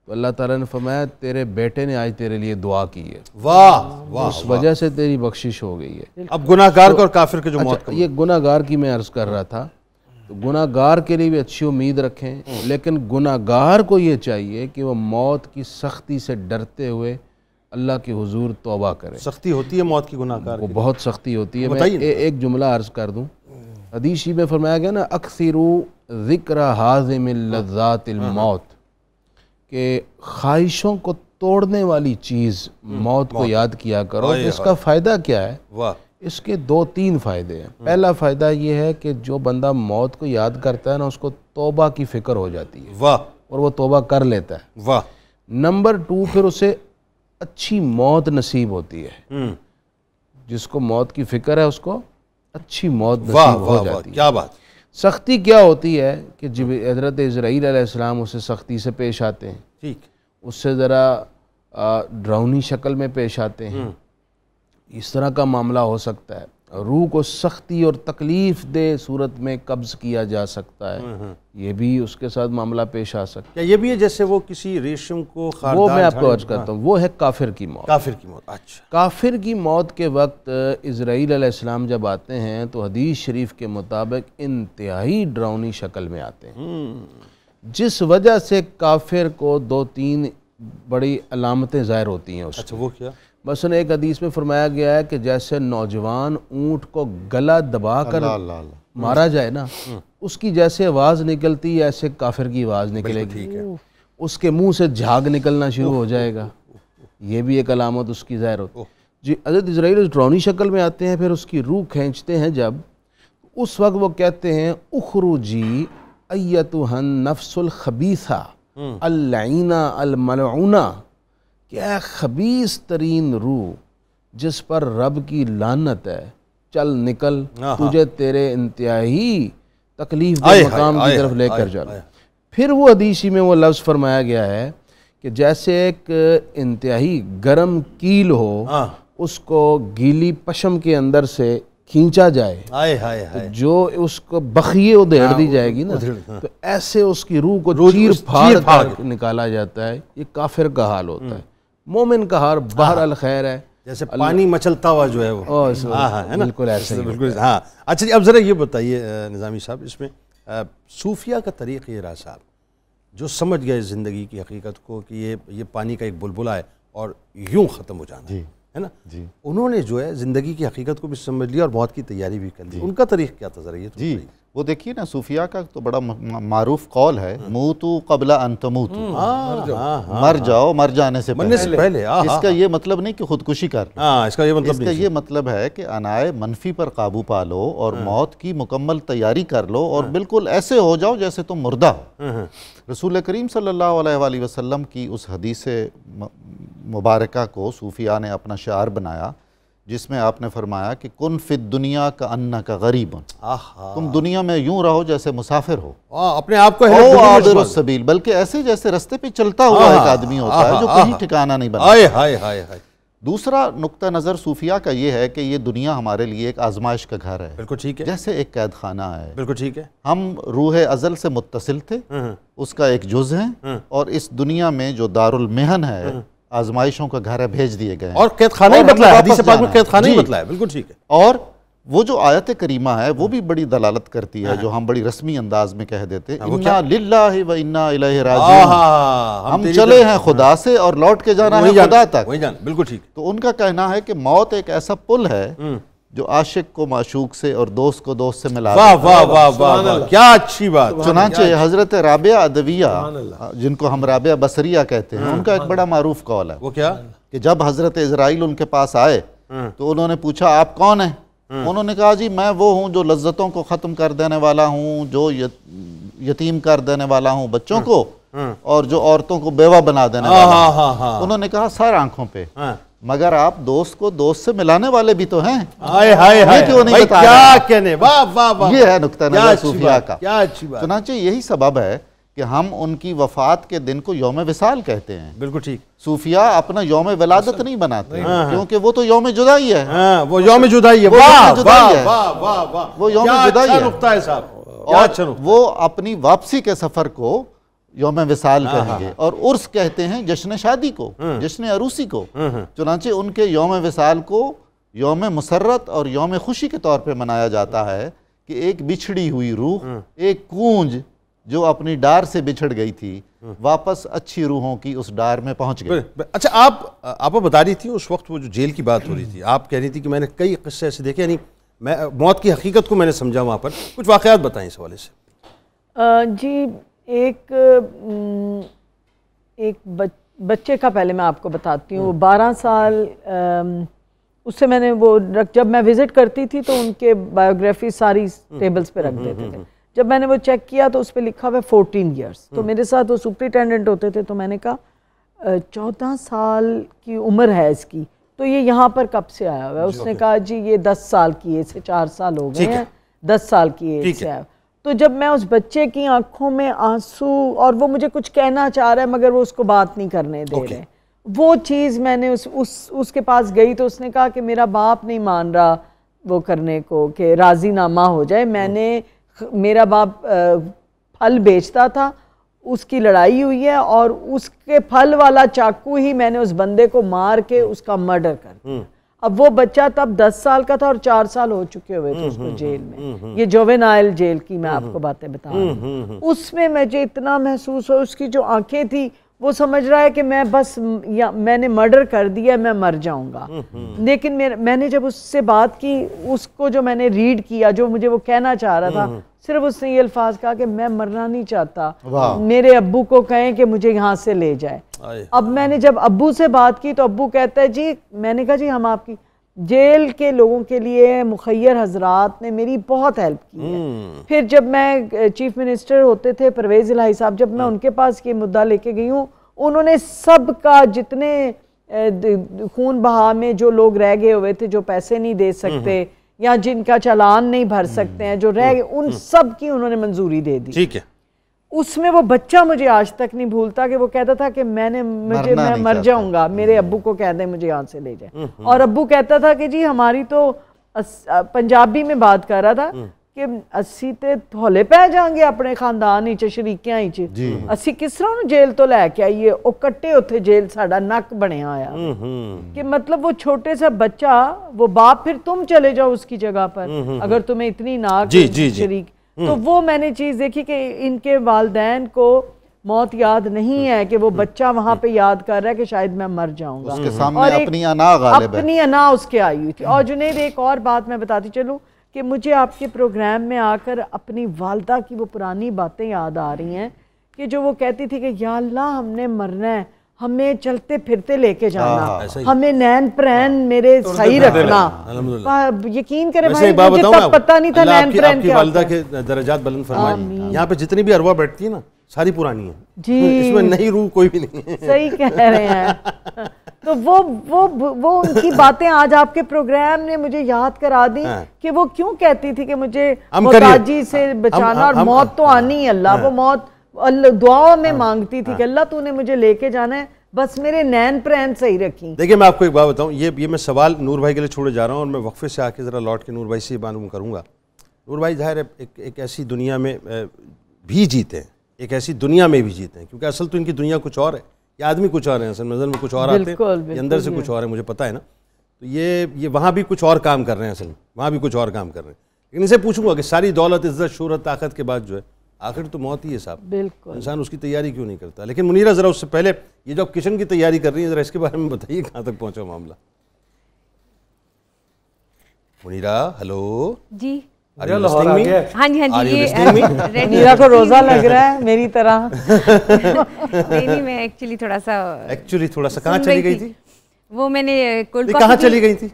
तो अल्लाह तला ने फरमाया तेरे बेटे ने आज तेरे लिए दुआ की है वाह वाह उस वजह से तेरी बख्शिश हो गई है अब गुनागार तो और काफिर के जो अच्छा, मौत ये गुनागार की मैं अर्ज़ कर रहा था गुनागार के लिए भी अच्छी उम्मीद रखें लेकिन गुनागार को ये चाहिए कि वह मौत की सख्ती से डरते हुए अल्लाह के हुजूर तोबा करें सख्ती होती है मौत की गुनागार वो बहुत सख्ती होती है मैं ए, एक जुमला अर्ज कर दूँ हदीशी में फरमाया गया ना अक्सर ज़िक्र हाजिम हाँ, हाँ। मौत के ख्वाहिशों को तोड़ने वाली चीज़ मौत को याद किया करो इसका फ़ायदा क्या है वाह इसके दो तीन फ़ायदे हैं पहला फ़ायदा ये है कि जो बंदा मौत को याद करता है ना उसको तोबा की फ़िक्र हो जाती है वाह और वो तोबा कर लेता है वाह नंबर टू फिर उसे अच्छी मौत नसीब होती है हम्म। जिसको मौत की फ़िक्र है उसको अच्छी मौत नसीब हो जाती है क्या बात सख्ती क्या होती है कि जब हजरत इसराइल उसे सख्ती से पेश आते हैं ठीक उससे ज़रा ड्राउनी शक्ल में पेश आते हैं हम्म। इस तरह का मामला हो सकता है रूह को सख्ती और तकलीफ दे सूरत में कब्ज़ किया जा सकता है हम्म, हम्म। ये भी उसके साथ मामला पेश आ सकता है ये भी है जैसे वो किसी रेशम को वो मैं आपको अर्ज करता हूँ वो है काफिर की मौत काफिर की मौत अच्छा काफिर की मौत के वक्त इसराइल इस्लाम जब आते हैं तो हदीस शरीफ के मुताबिक इंतहाई ड्राउनी शक्ल में आते हैं हम्म। जिस वजह से काफिर को दो तीन बड़ी अलामतें ज़ाहिर होती हैं उस अच्छा वो क्या मसन एक अदीस में फरमाया गया है कि जैसे नौजवान ऊँट को गला दबा कर मारा जाए ना हम्म। उसकी जैसे आवाज़ निकलती है ऐसे काफिर की आवाज़ निकलेगी उसके मुंह से झाग निकलना शुरू हो जाएगा ये भी एक अलामत उसकी ज़ाहिर होती जी अजत इसराइल ड्रौनी शक्ल में आते हैं फिर उसकी रूह खींचते हैं जब उस वक्त वो कहते हैं उखरू जी अयतुहन नफसुल खबीसा हम्म। अल्लाइना अलमलऊना क्या खबीस तरीन रूह जिस पर रब की लानत है चल निकल तुझे तेरे इंतहाई तकलीफ मकाम की तरफ लेकर जा फिर वो हदीसी में वो लफ्ज़ फरमाया गया है कि जैसे एक इंतहाई गर्म कील हो हाँ। उसको गीली पशम के अंदर से खींचा जाए हाय हाय तो जो उसको बखिए उधेड़ हाँ, दी जाएगी ना हाँ। तो ऐसे उसकी रूह को चीर फाड़ निकाला जाता है ये काफिर का हाल होता हम्म। है मोमिन का हार अल हाँ। खैर है जैसे पानी मचलता हुआ जो है वो हाँ हाँ है ना बिल्कुल ऐसे बिल्कुल हाँ अच्छा जी अब ज़रा ये बताइए निज़ामी साहब इसमें सूफिया का तरीक़ ये रहा साहब जो समझ गए ज़िंदगी की हकीकत को कि ये ये पानी का एक बुलबुला है और यूँ ख़त्म हो जाना जी है ना जी उन्होंने जो है ज़िंदगी की हकीकत को भी समझ लिया और बहुत की तैयारी भी कर ली उनका तरीक़ क्या था ज़रा ये तो जी वो देखिए ना सूफिया का तो बड़ा मारूफ कौल है तो कबला तो मर जाओ मर जाने से पहले, से पहले इसका ये मतलब नहीं कि खुदकुशी कर आ, इसका ये मतलब इसका ये मतलब है कि अनाए मनफी पर काबू पा लो और मौत की मुकम्मल तैयारी कर लो और बिल्कुल ऐसे हो जाओ जैसे तुम मुर्दा हो रसूल करीम सल्लल्लाहु अलैहि की उस हदीस मुबारक को सूफिया ने अपना शार बनाया जिसमें आपने फरमाया कि कन फित दुनिया का अन्ना का गरीब तुम दुनिया में यूं रहो जैसे मुसाफिर हो आ, अपने आप को सबील बल्कि ऐसे जैसे रस्ते पे चलता हुआ एक आदमी होता है जो कहीं ठिकाना नहीं बना दूसरा नुकता नज़र सूफिया का ये है कि ये दुनिया हमारे लिए एक आजमाइश का घर है बिल्कुल ठीक है जैसे एक कैद खाना है बिल्कुल ठीक है हम रूह अजल से मुतसिल थे हम्म। उसका एक जुज है हम्म। और इस दुनिया में जो दारुल मेहन है हम्म। आजमाइशों का घर है भेज दिए गए और कैद खाना ही बतला है कैद खाना ही बतला है बिल्कुल ठीक है और वो जो आयत करीमा है वो भी बड़ी दलालत करती है हाँ। जो हम बड़ी रस्मी अंदाज में कह देते हैं हाँ, हम चले हैं खुदा से और लौट के जाना है खुदा तक बिल्कुल ठीक तो उनका कहना है कि मौत एक ऐसा पुल है हम्म। जो आशिक को माशूक से और दोस्त को दोस्त से मिला वाह वाह वाह वाह क्या अच्छी बात चुनाचे हजरत राबिया अदविया हाँ, जिनको हम राबिया बसरिया कहते हैं हाँ, उनका एक हाँ। बड़ा मारूफ कौल है वो क्या कि जब हजरत इसराइल उनके पास आए तो उन्होंने पूछा आप कौन है उन्होंने कहा जी मैं वो हूँ जो लज्जतों को ख़त्म कर देने वाला हूँ जो यतीम कर देने वाला हूँ बच्चों को और जो औरतों को बेवा बना देने वाला उन्होंने कहा सर आंखों पे मगर आप दोस्त को दोस्त से मिलाने वाले भी तो हैं आए हाय हाय क्यों नहीं बता क्या कहने वाह वाह वाह ये है नुकता नजर सूफिया का क्या अच्छी बात चुनाचे यही सबब है कि हम उनकी वफात के दिन को योम विसाल कहते हैं बिल्कुल ठीक सूफिया अपना योम विलादत नहीं बनाते हाँ, क्योंकि वो तो योम हाँ, जुदाई है वो योम जुदाई है वाह वाह वाह वो योम जुदाई अच्छा है और अच्छा वो अपनी वापसी के सफर को योम विसाल हाँ, हाँ, कहेंगे और उर्स कहते हैं जश्न शादी को हम्म। जश्न अरूसी को हम्म, हम्म। चुनाचे उनके योम विसाल को योम मसरत और योम खुशी के तौर पर मनाया जाता है कि एक बिछड़ी हुई रूह एक कूंज जो अपनी डार से बिछड़ गई थी वापस अच्छी रूहों की उस डार में पहुंच गई अच्छा आप आपको बता रही थी उस वक्त वो जो जेल की बात हो रही थी आप कह रही थी कि मैंने कई किस्से ऐसे देखे यानी मैं मौत की हकीकत को मैंने समझा वहाँ पर कुछ वाकयात बताएं इस हवाले से जी एक एक बच, बच्चे का पहले मैं आपको बताती हूँ वो हम्म। बारह साल उससे मैंने वो रख जब मैं विज़िट करती थी तो उनके बायोग्राफी सारी टेबल्स हम्म। पे रख हम्म, देते थे जब मैंने वो चेक किया तो उस पर लिखा हुआ फोर्टीन ईयर्स तो मेरे साथ वो सुप्रिटेंडेंट होते थे तो मैंने कहा चौदह साल की उम्र है इसकी तो ये यहाँ पर कब से आया हुआ है उसने कहा जी ये दस साल की है से चार साल हो गए हैं दस साल की एज से आया तो जब मैं उस बच्चे की आंखों में आंसू और वो मुझे कुछ कहना चाह रहा है मगर वो उसको बात नहीं करने दे okay. रहे वो चीज़ मैंने उस उस उसके पास गई तो उसने कहा कि मेरा बाप नहीं मान रहा वो करने को कि राजीनामा हो जाए मैंने मेरा बाप फल बेचता था उसकी लड़ाई हुई है और उसके फल वाला चाकू ही मैंने उस बंदे को मार के उसका मर्डर कर दिया हम्म। अब वो बच्चा तब तो दस साल का था और चार साल हो चुके हुए थे हम्म, उसको हम्म, जेल हम्म, में ये जोवेनाइल जेल की मैं आपको बातें बता रही हूँ उसमें मुझे इतना महसूस हो उसकी जो आंखें थी वो समझ रहा है कि मैं बस या मैंने मर्डर कर दिया मैं मर जाऊंगा लेकिन मैंने जब उससे बात की उसको जो मैंने रीड किया जो मुझे वो कहना चाह रहा था सिर्फ उसने ये अल्फाज कहा कि मैं मरना नहीं चाहता मेरे अब्बू को कहें कि मुझे यहाँ से ले जाए अब मैंने जब अब्बू से बात की तो अब्बू कहता है जी मैंने कहा जी हम आपकी जेल के लोगों के लिए मुखैर हजरात ने मेरी बहुत हेल्प की है हम्म। फिर जब मैं चीफ मिनिस्टर होते थे परवेज़ इलाही साहब जब मैं हाँ। उनके पास ये मुद्दा लेके गई हूँ उन्होंने सब का जितने खून बहा में जो लोग रह गए हुए थे जो पैसे नहीं दे सकते हम्म। या जिनका चालान नहीं भर सकते हम्म। हैं जो रह गए उन सब की उन्होंने मंजूरी दे दी ठीक है उसमें वो बच्चा मुझे आज तक नहीं भूलता कि वो कहता था कि मैंने मुझे मैं मर जाऊंगा मेरे हम्म। अब्बू को कह दे मुझे यहाँ से ले जाए हम्म। और अब्बू कहता था कि जी हमारी तो पंजाबी में बात कर रहा था हम्म। कि असी तो थौले पै जाएंगे अपने खानदान ही शरीकिया असि किस तरह जेल तो लैके आईए वो कट्टे उ जेल साडा नक बने आया कि मतलब वो छोटे सा बच्चा वो बाप फिर तुम चले जाओ उसकी जगह पर अगर तुम्हें इतनी नाक शरीक तो हम्म। वो मैंने चीज़ देखी कि इनके वालदेन को मौत याद नहीं है कि वो हम्म। बच्चा वहां हम्म। पे याद कर रहा है कि शायद मैं मर जाऊंगा उसके सामने और अपनी अना अपनी अना उसके आई हुई थी और जुनेद एक और बात मैं बताती चलूं कि मुझे आपके प्रोग्राम में आकर अपनी वालदा की वो पुरानी बातें याद आ रही हैं कि जो वो कहती थी कि या हमने मरना है हमें चलते फिरते लेके जाना हाँ, हाँ। हमें नैन प्रैन हाँ। मेरे तो सही रखना यकीन करें भाई मुझे तब पता नहीं था नैन प्रैन क्या के दर्जात बुलंद यहाँ पे जितनी भी अरवा बैठती है ना सारी पुरानी है जी तो इसमें नई रूह कोई भी नहीं सही कह रहे हैं तो वो वो वो उनकी बातें आज आपके प्रोग्राम ने मुझे याद करा दी कि वो क्यों कहती थी कि मुझे मोहताजी से बचाना और मौत तो आनी है अल्लाह वो मौत दुआओं में हाँ, मांगती थी हाँ, कि अल्लाह तूने मुझे लेके जाना है बस मेरे नैन प्रैन सही रखी देखिए मैं आपको एक बात बताऊं ये ये मैं सवाल नूर भाई के लिए छोड़े जा रहा हूँ और मैं वक्फे से आके ज़रा लौट के नूर भाई से मालूम करूँगा नूर भाई जाहिर एक, एक ऐसी दुनिया में भी जीते हैं एक ऐसी दुनिया में भी जीते हैं क्योंकि असल तो इनकी दुनिया कुछ और है ये आदमी कुछ और है असल नज़र में कुछ और आते हैं अंदर से कुछ और है मुझे पता है ना तो ये ये वहाँ भी कुछ और काम कर रहे हैं असल में वहाँ भी कुछ और काम कर रहे हैं लेकिन इसे पूछूंगा कि सारी दौलत इज्जत शहरत ताकत के बाद जो है आखिर तो मौत ही है साहब बिल्कुल इंसान उसकी तैयारी क्यों नहीं करता लेकिन मुनीरा ज़रा उससे पहले ये जो आप किचन की तैयारी कर रही है ज़रा इसके बारे में बताइए कहाँ तक पहुँचा मामला मुनीरा हेलो जी हाँ जी हाँ जी ये मीरा को रोजा लग रहा है मेरी तरह नहीं मैं एक्चुअली थोड़ा सा एक्चुअली थोड़ा सा कहाँ चली गई थी वो मैंने कहा चली गई थी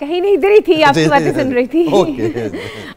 कहीं नहीं इधर ही थी अच्छा, आपकी बातें सुन रही थी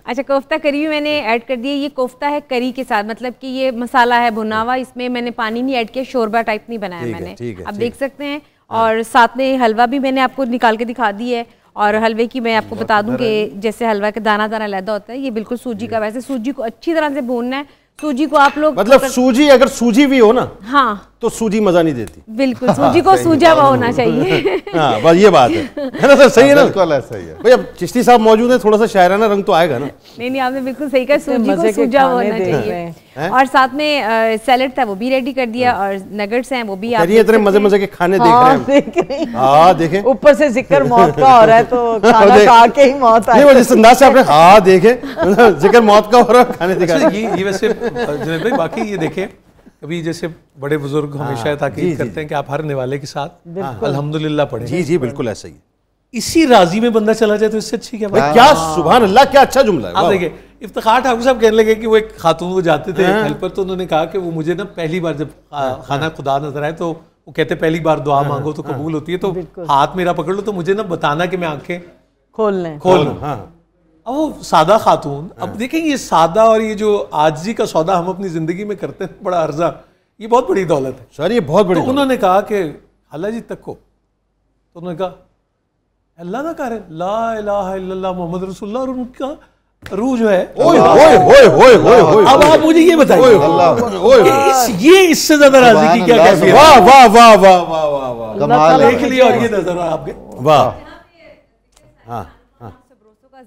अच्छा कोफ्ता करी भी मैंने ऐड कर दिया ये कोफ्ता है करी के साथ मतलब कि ये मसाला है भुनावा इसमें मैंने पानी नहीं ऐड किया शोरबा टाइप नहीं बनाया मैंने आप देख सकते हैं हाँ। और साथ में हलवा भी मैंने आपको निकाल के दिखा दी है और हलवे की मैं आपको बता दूं कि जैसे हलवा के दाना दाना लहदा होता है ये बिल्कुल सूजी का हम्म। वैसे सूजी को अच्छी तरह से भूनना है सूजी को आप लोग मतलब सूजी अगर सूजी भी हो ना हाँ तो सूजी मजा नहीं देती बिल्कुल हाँ, सूजी को सूजा हुआ होना चाहिए हाँ, बस ये बात है है ना सर सही है ना बिल्कुल सही है भैया चिश्ती साहब मौजूद है थोड़ा सा शायराना रंग तो आएगा ना नहीं नहीं आपने बिल्कुल सही कहा सूजी को सूजा हुआ होना चाहिए और साथ में सैलड था वो भी रेडी कर दिया हाँ। और नगर्स हैं वो भी आप ये इतने मजे मजे के खाने देख रहे हैं हाँ देखें ऊपर से जिक्र मौत का हो रहा है तो खाना खा के ही मौत आ रही है अंदाज से आपने हाँ देखें जिक्र मौत का हो रहा है खाने अच्छा, दिखा ये वैसे बाकी ये देखें कभी जैसे बड़े बुजुर्ग हमेशा हाँ, ताकि करते जी, हैं कि आप हर निवाले के साथ अल्हम्दुलिल्लाह पढ़ें जी जी बिल्कुल ऐसा ही इसी राजी में बंदा चला जाए तो इससे अच्छी क्या बात क्या सुबह अल्लाह क्या अच्छा जुमला है आप देखिए इफ्तार ठाकुर साहब कहने लगे कि वो एक खातून को जाते थे हाँ। हेल्पर तो उन्होंने कहा कि वो मुझे ना पहली बार जब हाँ, हाँ। खाना खुदा नजर आए तो वो कहते पहली बार दुआ मांगो तो कबूल होती है तो हाथ मेरा पकड़ लो तो मुझे ना बताना कि मैं आंखें खोल लें खोल लू हाँ अब वो सादा खातून अब देखें ये सादा और ये जो आजी का सौदा हम अपनी ज़िंदगी में करते हैं बड़ा अर्जा ये बहुत बड़ी दौलत है सर ये बहुत बड़ी तो उन्होंने कहा कि अल्लाह जी तक को तो उन्होंने कहा अल्लाह ना कह रहे ला इलाहा मोहम्मद रसुल्ला और उनका रू जो है अब आप मुझे ये बताइए ये इससे ज्यादा राजी की क्या कैफियत वाह वाह वाह वाह वाह वाह वाह देख लिया और ये नजर आपके वाह हाँ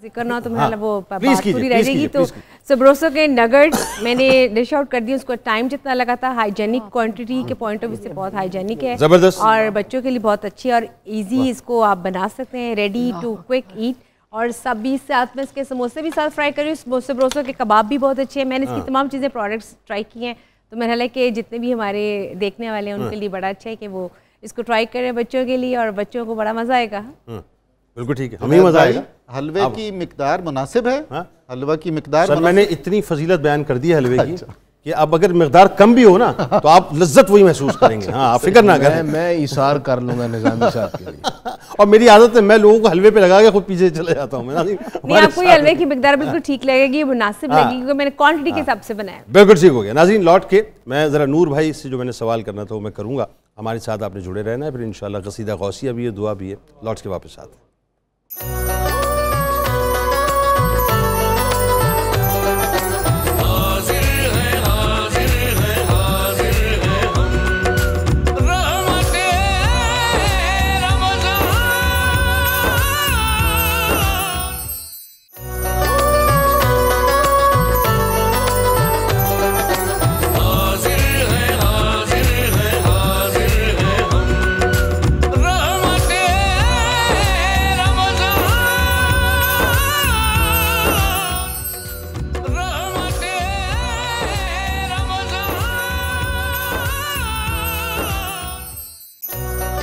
जिक्र ना तो हाँ, मतलब वो बात पूरी जाएगी तो सबरोसो के नगेट्स मैंने डिश आउट कर दी उसको टाइम जितना लगा था हाइजेनिक क्वांटिटी के पॉइंट ऑफ व्यू से बहुत हाइजेनिक है जबरदस्त और बच्चों के लिए बहुत अच्छी और इजी इसको आप बना सकते हैं रेडी टू क्विक ईट और सब भी साथ में इसके समोसे भी साथ फ्राई करी समोसे बरोसों के कबाब भी बहुत अच्छे हैं मैंने इसकी हाँ। तमाम चीज़ें प्रोडक्ट्स ट्राई की हैं तो मेरा हालांकि जितने भी हमारे देखने वाले हैं उनके हाँ। लिए बड़ा अच्छा है कि वो इसको ट्राई करें बच्चों के लिए और बच्चों को बड़ा मज़ा आएगा बिल्कुल ठीक है तो हमें मज़ा आएगा हलवे की मकदार मुनासिब है हाँ? हलवा की मकदार मैंने इतनी फजीलत बयान कर दी है हलवे की अच्छा। कि अब अगर मकदार कम भी हो ना तो आप लज्जत वही महसूस करेंगे हाँ आप फिक्र ना करें मैं इशार कर लूंगा निजाम और मेरी आदत है मैं लोगों को हलवे पे लगा के खुद पीछे चले जाता हूँ आपको हलवे की मकदार बिल्कुल ठीक लगेगी मुनासिब हाँ। लगेगी क्योंकि मैंने क्वान्टिटी के हाँ। हिसाब से बनाया बिल्कुल ठीक हो गया नाजीन लौट के मैं ज़रा नूर भाई से जो मैंने सवाल करना था वो मैं करूँगा हमारे साथ आपने जुड़े रहना है फिर इन शाला कसीदा गौसिया भी है दुआ भी है लौट के वापस आते हैं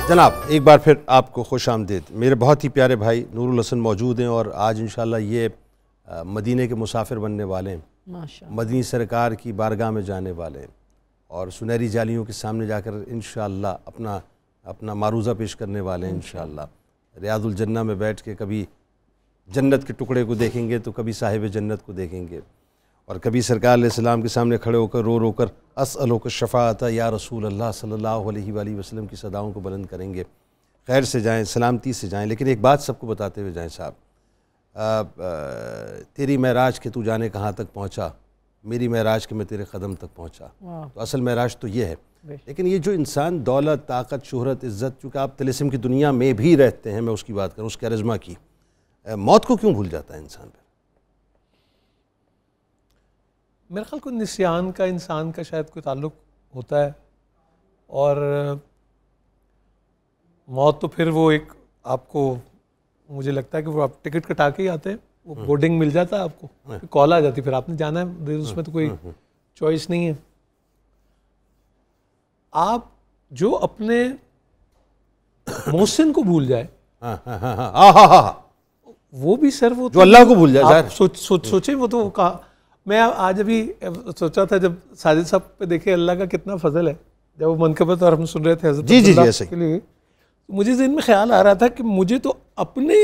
जनाब एक बार फिर आपको खुश आमदेद मेरे बहुत ही प्यारे भाई नूरुल हसन मौजूद हैं और आज इन ये मदीने के मुसाफिर बनने वाले हैं मदनी सरकार की बारगाह में जाने वाले हैं और सुनहरी जालियों के सामने जाकर इन अपना अपना मारूजा पेश करने वाले हैं इन रियाजुलजन्ना में बैठ के कभी जन्नत के टुकड़े को देखेंगे तो कभी साहिब जन्नत को देखेंगे और कभी सरकार सलाम के सामने खड़े होकर रो रो कर अलोक कर आता या रसूल अल्लाह सल्लल्लाहु अलैहि की सदाओं को बुलंद करेंगे खैर से जाएं सलामती से जाएं लेकिन एक बात सबको बताते हुए जाएं साहब तेरी महराज के तू जाने कहाँ तक पहुँचा मेरी महराज के मैं तेरे कदम तक पहुँचा तो असल महराज तो ये है लेकिन ये जो इंसान दौलत ताकत शहरत इज़्ज़त चूँकि आप तलस्म की दुनिया में भी रहते हैं मैं उसकी बात करूँ उस कैरिज्मा की मौत को क्यों भूल जाता है इंसान पर मेरे ख्याल को निस्यान का इंसान का शायद कोई ताल्लुक होता है और मौत तो फिर वो एक आपको मुझे लगता है कि वो आप टिकट कटा के ही आते हैं वो हम्म। बोर्डिंग मिल जाता है आपको हम्म। कॉल आ जाती फिर आपने जाना है उसमें तो कोई हम्म, चॉइस नहीं है आप जो अपने मोहसिन को भूल जाए हाँ, हाँ, हाँ, वो भी सर वो जो अल्लाह को भूल जाए सोच सोचे वो तो कहा मैं आज अभी सोचा था जब साजिद साहब पे देखे अल्लाह का कितना फजल है जब वो मनकबत और हम सुन रहे थे जी जी जी के लिए तो मुझे जिन में ख्याल आ रहा था कि मुझे तो अपने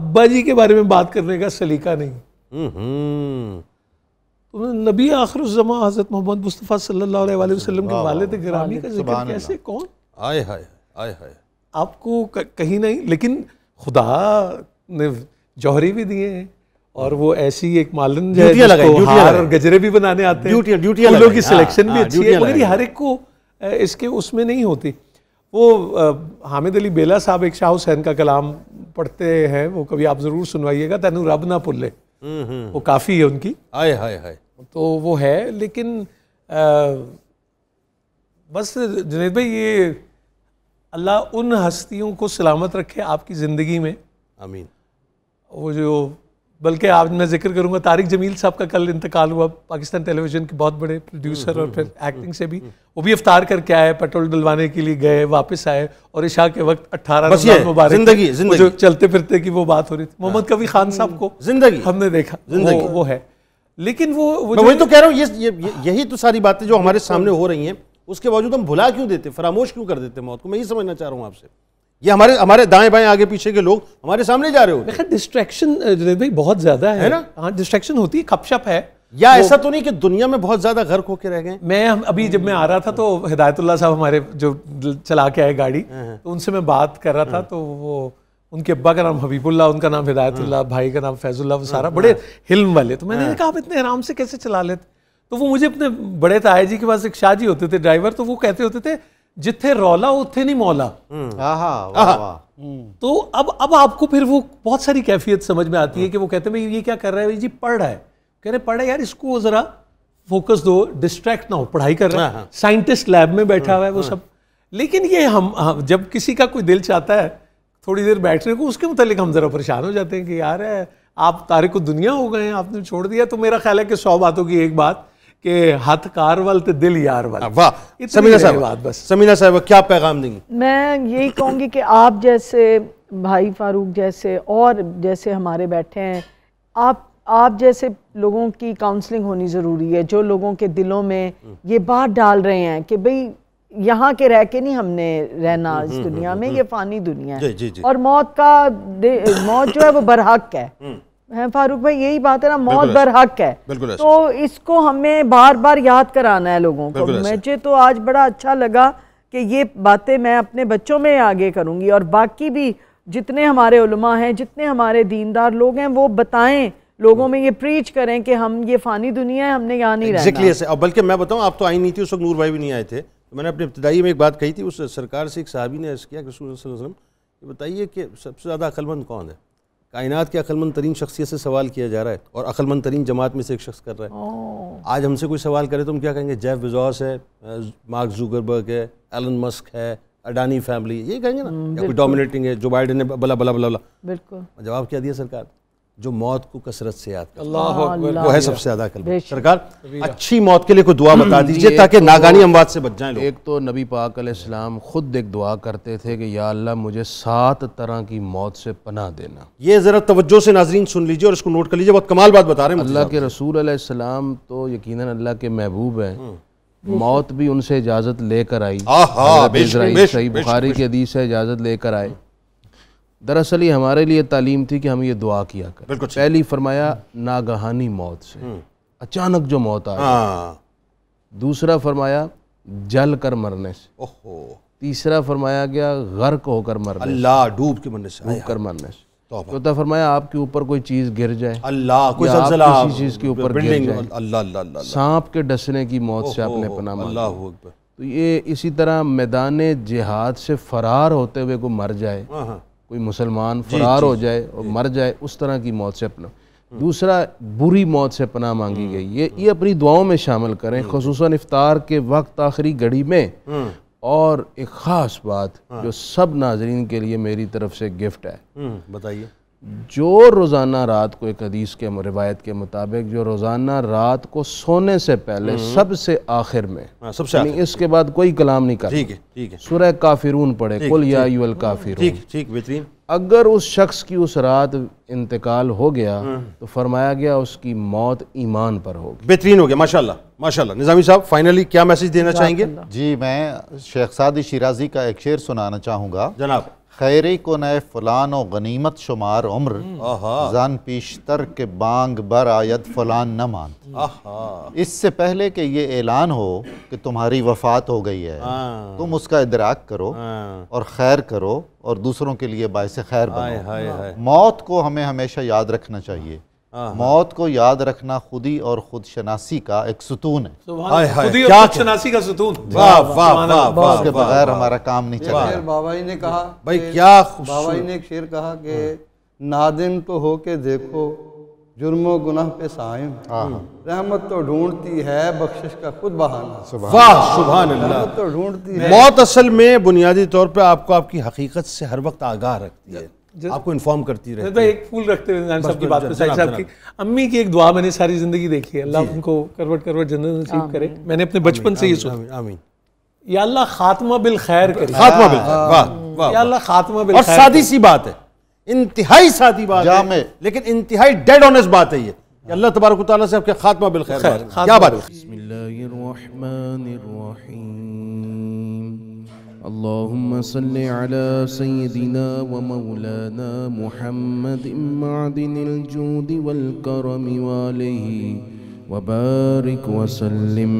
अब्बा जी के बारे में बात करने का सलीका नहीं हम्म। तो उन्होंने नबी आखिर जमा हजरत मोहम्मद मुस्तफ़ा सल्लल्लाहु अलैहि वसल्लम के थे ग्रामी का जिक्र कैसे कौन आए हाय आए हाय आपको कहीं नहीं लेकिन खुदा ने जौहरी भी दिए हैं और वो ऐसी एक मालन है गजरे भी बनाने आते हैं ड्यूटिया की सिलेक्शन हाँ, भी अच्छी है मगर ये हर एक को इसके उसमें नहीं होती वो हामिद अली बेला साहब एक शाह हुसैन का कलाम पढ़ते हैं वो कभी आप ज़रूर सुनवाइएगा तेन रब ना पुल्ले हम्म, हम्म। वो काफ़ी है उनकी हाय हाय हाय तो वो है लेकिन आ, बस जुनेद भाई ये अल्लाह उन हस्तियों को सलामत रखे आपकी ज़िंदगी में आमीन वो जो बल्कि आज मैं जिक्र करूंगा तारिक जमील साहब का कल इंतकाल हुआ पाकिस्तान टेलीविजन के बहुत बड़े प्रोड्यूसर और फिर एक्टिंग से भी वो भी अफ्तार करके आए पेट्रोल डलवाने के लिए गए वापस आए और ईशा के वक्त अट्ठारह मुबारक जो चलते फिरते की वो बात हो रही थी हाँ। मोहम्मद कवी खान साहब को हम्म, जिंदगी हमने देखा वो, है लेकिन वो, वो मैं वही तो कह रहा हूँ ये, यही तो सारी बातें जो हमारे सामने हो रही हैं उसके बावजूद हम भुला क्यों देते फरामोश क्यों कर देते मौत को मैं ये समझना चाह रहा हूँ आपसे ये हमारे हमारे दाएं बाएं आगे पीछे के लोग हमारे सामने जा रहे होते डिस्ट्रैक्शन डिस्ट्रैक्शन भाई बहुत ज्यादा है, है ना हाँ डिस्ट्रैक्शन होती है खपशप है या ऐसा तो नहीं कि दुनिया में बहुत ज्यादा घर खो के रह गए मैं हम अभी जब मैं आ रहा था तो हिदायतुल्ला साहब हमारे जो चला के आए गाड़ी हाँ, हाँ। तो उनसे मैं बात कर रहा था हाँ। तो वो उनके अब्बा का नाम हबीबुल्ला उनका नाम हिदायतुल्ला भाई का नाम फैजुल्ला वो सारा बड़े हिल्म वाले तो मैंने कहा आप इतने आराम से कैसे चला लेते तो वो मुझे अपने बड़े ताया जी के पास एक शाह जी होते थे ड्राइवर तो वो कहते होते थे जिथे रौला उथे नहीं मौला हम्म। तो अब अब आपको फिर वो बहुत सारी कैफियत समझ में आती है कि वो कहते हैं भाई ये क्या कर रहा है जी पढ़ रहा है कह रहे पढ़ा है यार इसको ज़रा फोकस दो डिस्ट्रैक्ट ना हो पढ़ाई कर रहा है साइंटिस्ट हाँ, लैब हाँ। में बैठा हुआ है वो हम्म, सब लेकिन ये हम जब किसी का कोई दिल चाहता है थोड़ी देर बैठने को तो उसके मुतालिक हम ज़रा परेशान हो जाते हैं कि यार आप तारे को दुनिया हो गए हैं आपने छोड़ दिया तो मेरा ख्याल है कि सौ बातों की एक बात कि हथ कार वाल तो दिल यार वाल वाह समीना साहब बात बस समीना साहब क्या पैगाम देंगे मैं यही कहूँगी कि आप जैसे भाई फारूक जैसे और जैसे हमारे बैठे हैं आप आप जैसे लोगों की काउंसलिंग होनी ज़रूरी है जो लोगों के दिलों में ये बात डाल रहे हैं कि भाई यहाँ के रह के नहीं हमने रहना हम्म, इस हम्म, दुनिया हम्म, में ये फानी दुनिया है जी जी जी। और मौत का मौत जो है वो बरहक है फारूक भाई यही बात है ना मौत बर हक है तो इसको हमें बार बार याद कराना है लोगों को मुझे तो आज बड़ा अच्छा लगा कि ये बातें मैं अपने बच्चों में आगे करूँगी और बाकी भी जितने हमारे उलमा हैं जितने हमारे दीनदार लोग हैं वो बताएं लोगों में ये प्रीच करें कि हम ये फानी दुनिया है हमने यहाँ नहीं exactly रहना बल्कि मैं बताऊँ आप तो आई नहीं थी उस वक्त नूर भाई भी नहीं आए थे तो मैंने अपने इब्तदाई में एक बात कही थी उस सरकार से एक साहबी ने किया कि बताइए कि सबसे ज़्यादा अक्लमंद कौन है कायनात के अकलमंद तरीन शख्सियत से सवाल किया जा रहा है और अकलमंद तरीन जमात में से एक शख्स कर रहा है आज हमसे कोई सवाल करे तो हम क्या कहेंगे जैफ विजॉस है मार्क जूगरबर्ग है एलन मस्क है अडानी फैमिली ये कहेंगे ना हम्म, कोई डोमिनेटिंग है जो बाइडन ने बला बला बला बला बिल्कुल जवाब क्या दिया सरकार जो मौत को कसरत से याद अल्लाह वो है सबसे ज्यादा कल सरकार अच्छी मौत के लिए कोई दुआ हम्म। बता दीजिए ताकि तो नागानी अमवात से बच जाएं लोग एक तो नबी पाक इस्लाम खुद एक दुआ करते थे कि या अल्लाह मुझे सात तरह की मौत से पनाह देना ये ज़रा तवज्जो से नाजरीन सुन लीजिए और इसको नोट कर लीजिए बहुत कमाल बात बता रहे हैं अल्लाह के रसूल अलैहिस्सलाम तो यकीन अल्लाह के महबूब है हम्म। मौत भी उनसे इजाज़त लेकर आई सही बुखारी की हदीस से इजाज़त लेकर आए दरअसल ये हमारे लिए तालीम थी कि हम ये दुआ किया करें पहली फरमाया नागहानी मौत से हम्म। अचानक जो मौत आ हाँ। दूसरा फरमाया जल कर मरने से ओहो तीसरा फरमाया गया गर्क होकर मरने अल्लाह डूब के मरने से डूब कर मरने से तो फरमाया आपके ऊपर कोई चीज गिर जाए अल्लाह कोई किसी चीज के ऊपर गिर जाए अल्लाह अल्लाह सांप के डसने की मौत से आपने अपना अल्लाह तो ये इसी तरह मैदान जिहाद से फरार होते हुए को मर जाए हाँ, हाँ। कोई मुसलमान फरार हो जाए और मर जाए उस तरह की मौत से अपना दूसरा बुरी मौत से पनाह मांगी हम्म, गई ये ये अपनी दुआओं में शामिल करें हम्म। खसूस इफ्तार के वक्त आखिरी घड़ी में हम्म। और एक ख़ास बात हाँ। जो सब नाजरीन के लिए मेरी तरफ से गिफ्ट है बताइए जो रोज़ाना रात को एक हदीस के रिवायत के मुताबिक जो रोज़ाना रात को सोने से पहले हम्म। सबसे आखिर में आ, हाँ, सबसे आखिर इसके बाद कोई कलाम नहीं कर ठीक है ठीक है सुरह काफिरून पढ़े कुल या यूल ठीक ठीक बेहतरीन अगर उस शख्स की उस रात इंतकाल हो गया हाँ। तो फरमाया गया उसकी मौत ईमान पर होगी बेहतरीन हो गया माशाल्लाह माशाल्लाह निज़ामी साहब फाइनली क्या मैसेज देना चाहेंगे जी मैं शेख सादी शिराजी का एक शेर सुनाना चाहूँगा जनाब खैरे को नए फलान व गनीमत शुमार उम्र हम्म। जान पीशतर के बांग बर आयत फलान न मान इससे पहले कि ये ऐलान हो कि तुम्हारी वफात हो गई है हाँ। तुम उसका इदराक करो हाँ। और खैर करो और दूसरों के लिए बायस खैर बनो मौत को हमें हमेशा याद रखना चाहिए मौत को याद रखना खुदी और खुद शनासी का एक सुतून है तो हाय हाय खुदी और खुद शनासी का सुतून वाह वाह वाह वाह के बगैर हमारा काम नहीं चलेगा शेर बाबा जी ने कहा भाई क्या खुश बाबा जी ने एक शेर कहा कि हाँ। नादिन तो हो के देखो जुर्म गुनाह पे सायम रहमत तो ढूंढती है बख्शिश का खुद बहाना वाह सुबह रहमत तो ढूंढती है मौत असल में बुनियादी तौर पर आपको आपकी हकीकत से हर वक्त आगाह रखती है आपको इन्फॉर्म करती रहती तो है एक फूल रखते हैं साहब की बात पे साहब की अम्मी की एक दुआ मैंने सारी जिंदगी देखी है अल्लाह उनको करवट करवट जन्नत नसीब करे मैंने अपने बचपन से ये सुना आमीन या अल्लाह खात्मा बिल खैर हाँ, करे खात्मा बिल वाह वाह या अल्लाह खात्मा बिल और सादी सी बात है इंतहाई सादी बात है लेकिन इंतहाई डेड ऑनेस्ट बात है ये अल्लाह तबारक तआला से आपके खात्मा बिल खैर क्या बात है बिस्मिल्लाहिर रहमानिर रहीम اللهم صل على سيدنا ومولانا محمد معدن الجود والكرم وعليه وبارك وسلم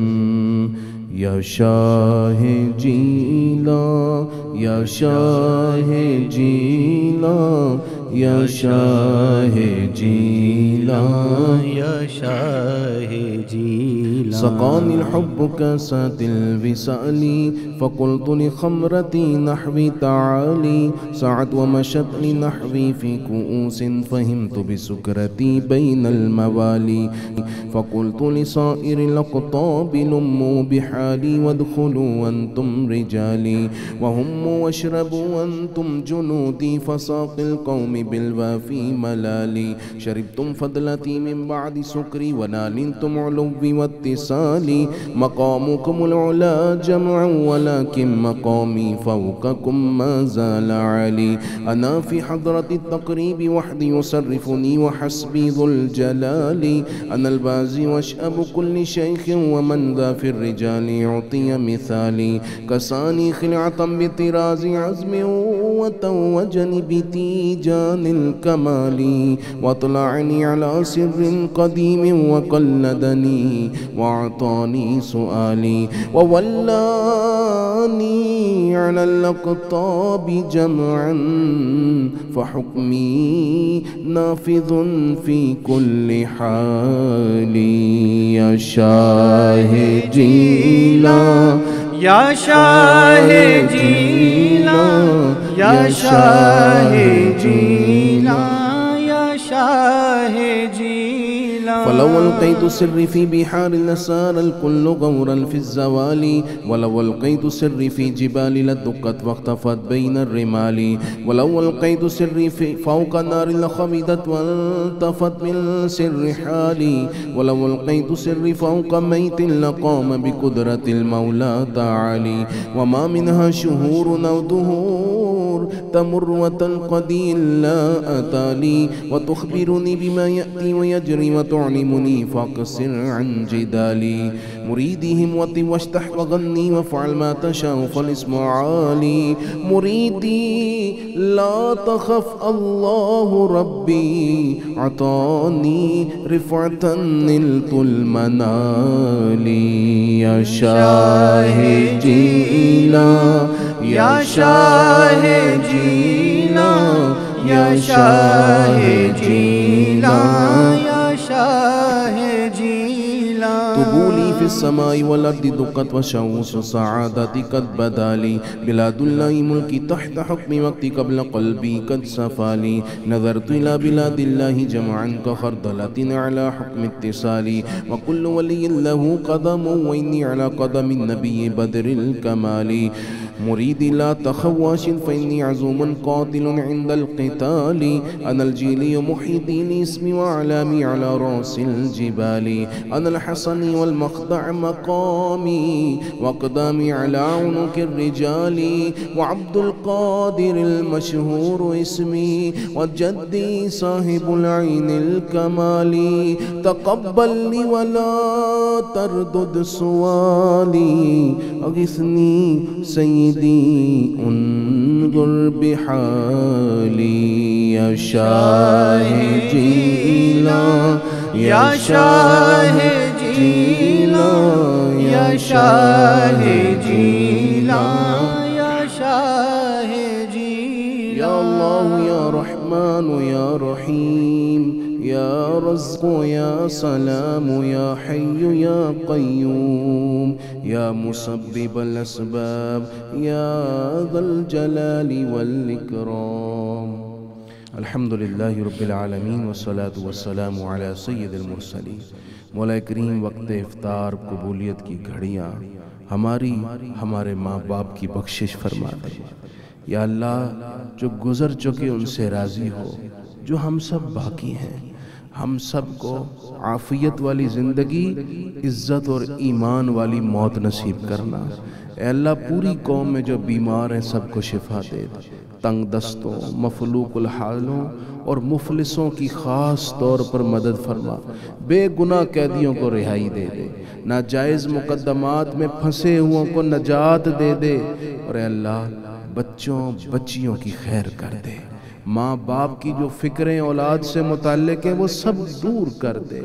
يا شاه جيلا يا شاه جيلا يا شاه جيلا يا شاه جيلا سقاني الحب كاسات الوسال فقلت لخمرتي نحوي تعالي سعت ومشت لنحوي في كؤوس فهمت بسكرتي بين الموالي فقلت لصائر الأقطاب لموا بحالي رعالي وادخلوا وأنتم رجالي وهموا واشربوا وأنتم جنودي فساق القوم بالوافي ملالي شربتم فضلتي من بعد سكري ونالنتم علوي واتصالي مقامكم العلا جمع ولكن مقامي فوقكم ما زال علي أنا في حضرة التقريب وحدي يصرفني وحسبي ذو الجلال أنا البازي واشأب كل شيخ ومن ذا في الرجال أن يعطي مثالي كساني خلعة بطراز عزم قوة وجنبتي جان الكمال واطلعني على سر قديم وقلدني وأعطاني سؤالي وولاني على الأقطاب جمعا فحكمي نافذ في كل حال يا شاه جيلا يا شاه جيلا yaşa hicri فلو ألقيت سري في بحار لسار الكل غورا في الزوال ولو ألقيت سري في جبال لدقت واختفت بين الرمال ولو ألقيت سري في فوق نار لخمدت وانتفت من سر حالي ولو ألقيت سري فوق ميت لقام بقدرة المولى تعالي وما منها شهور أو دهور تمر وتنقضي إلا أتالي وتخبرني بما يأتي ويجري وتعني ظالمني فاقصر عن جدالي مريدهم هموتي واشتح وغني وافعل ما تشاء فالاسم عالي مريدي لا تخف الله ربي عطاني رفعة نلت المنال يا شاهدينا يا شاهدينا يا شاهدينا है जीला तबूली في السماء والأرض دقت وشمس سعادتي قد بدالي بلاد الله ملكي تحت حكم وقتي قبل قلبي قد سفالي نظرت إلى بلاد الله جمعا كخردلة على حكم اتصالي وكل ولي له قدم وإني على قدم النبي بدر الكمال مريدي لا تخواش فإني عزوم قاتل عند القتال أنا الجيلي محيطين اسمي وأعلامي على رأس الجبال أنا الحصن والمخضع مقامي وأقدامي على عنق الرجال وعبد القادر المشهور اسمي وجدي صاحب العين الكمال تقبلني ولا تردد سؤالي أغثني سيدي سيدي انظر بحالي يا شاه جيلا يا شاه جيلا يا شاه جيلا يا شاه جيلا يا الله يا رحمن يا رحيم يا رزق يا سلام يا حي يا قيوم يا مسبب الأسباب يا ذا الجلال والإكرام الحمد لله رب العالمين والصلاة والسلام على سيد المرسلين मौला करीम वक्त इफ्तार कबूलियत की घड़ियाँ हमारी हमारे माँ बाप की बख्शिश फरमा दे या अल्लाह जो गुज़र चुके उनसे राज़ी हो जो हम सब बाकी हैं हम सब को आफियत वाली ज़िंदगी इज़्ज़त और ईमान वाली मौत नसीब करना अल्लाह पूरी कौम में जो बीमार हैं सबको शिफा दे तंग दस्तों मफलूकुल हालों और मुफलिसों की ख़ास तौर पर मदद फरमा बेगुनाह कैदियों को रिहाई दे दे नाजायज़ मुकदमात में फंसे हुओं को नजात दे दे और अल्लाह बच्चों बच्चियों की खैर कर दे माँ बाप की जो फ़िक्रें औलाद से मुतक़ हैं वो सब दूर कर दे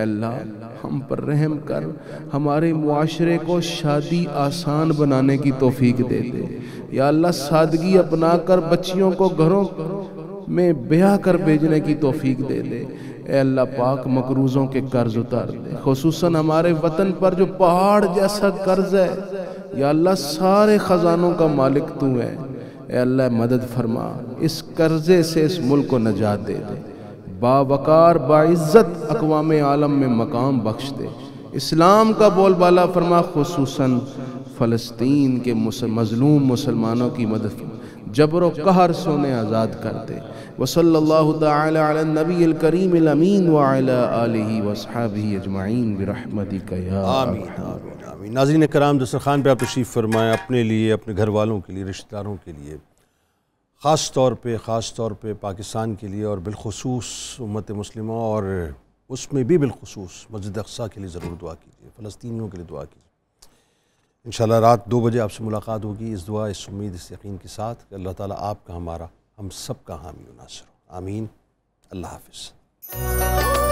अल्लाह हम पर रहम कर हमारे माशरे को शादी आसान बनाने की तोफीक दे दे या अल्लाह सादगी अपना कर बच्चियों को घरों में ब्याह कर भेजने की तोफीक दे दे अल्लाह पाक मकरूज़ों के कर्ज़ उतार दे खूस हमारे वतन पर जो पहाड़ जैसा कर्ज़ है या अल्लाह सारे ख़जानों का मालिक तू है अल्लाह मदद फरमा इस कर्ज़े से इस मुल्क को नजात दे दे बावकार बाज़्ज़त अकवाम आलम में मकाम बख्श दे इस्लाम का बोलबाला फरमा खसूस फ़लस्तीन के मजलूम मुसलमानों की मदद जबर कहर सोने आज़ाद कर दे वसल्ला तबी करीम अमीन वसहाबी अजमाइन बरहमदी कया नाजी ने कराम दस्तरखान पर आप तशीफ़ फरमाएँ अपने लिए अपने घर वालों के लिए रिश्तेदारों के लिए ख़ास तौर पर ख़ास तौर पर पाकिस्तान के लिए और बिलखसूस उम्मत मुस्लिम और उसमें भी बिलखसूस मस्जिद अक्सा के लिए ज़रूर दुआ कीजिए फ़लस्तियों के लिए दुआ कीजिए इन शाला रात दो बजे आपसे मुलाकात होगी इस दुआ इस उम्मीद इस यकीन के साथ कि अल्लाह ताली आपका हमारा हम सब का हामी नासर आमीन अल्लाह हाफिज़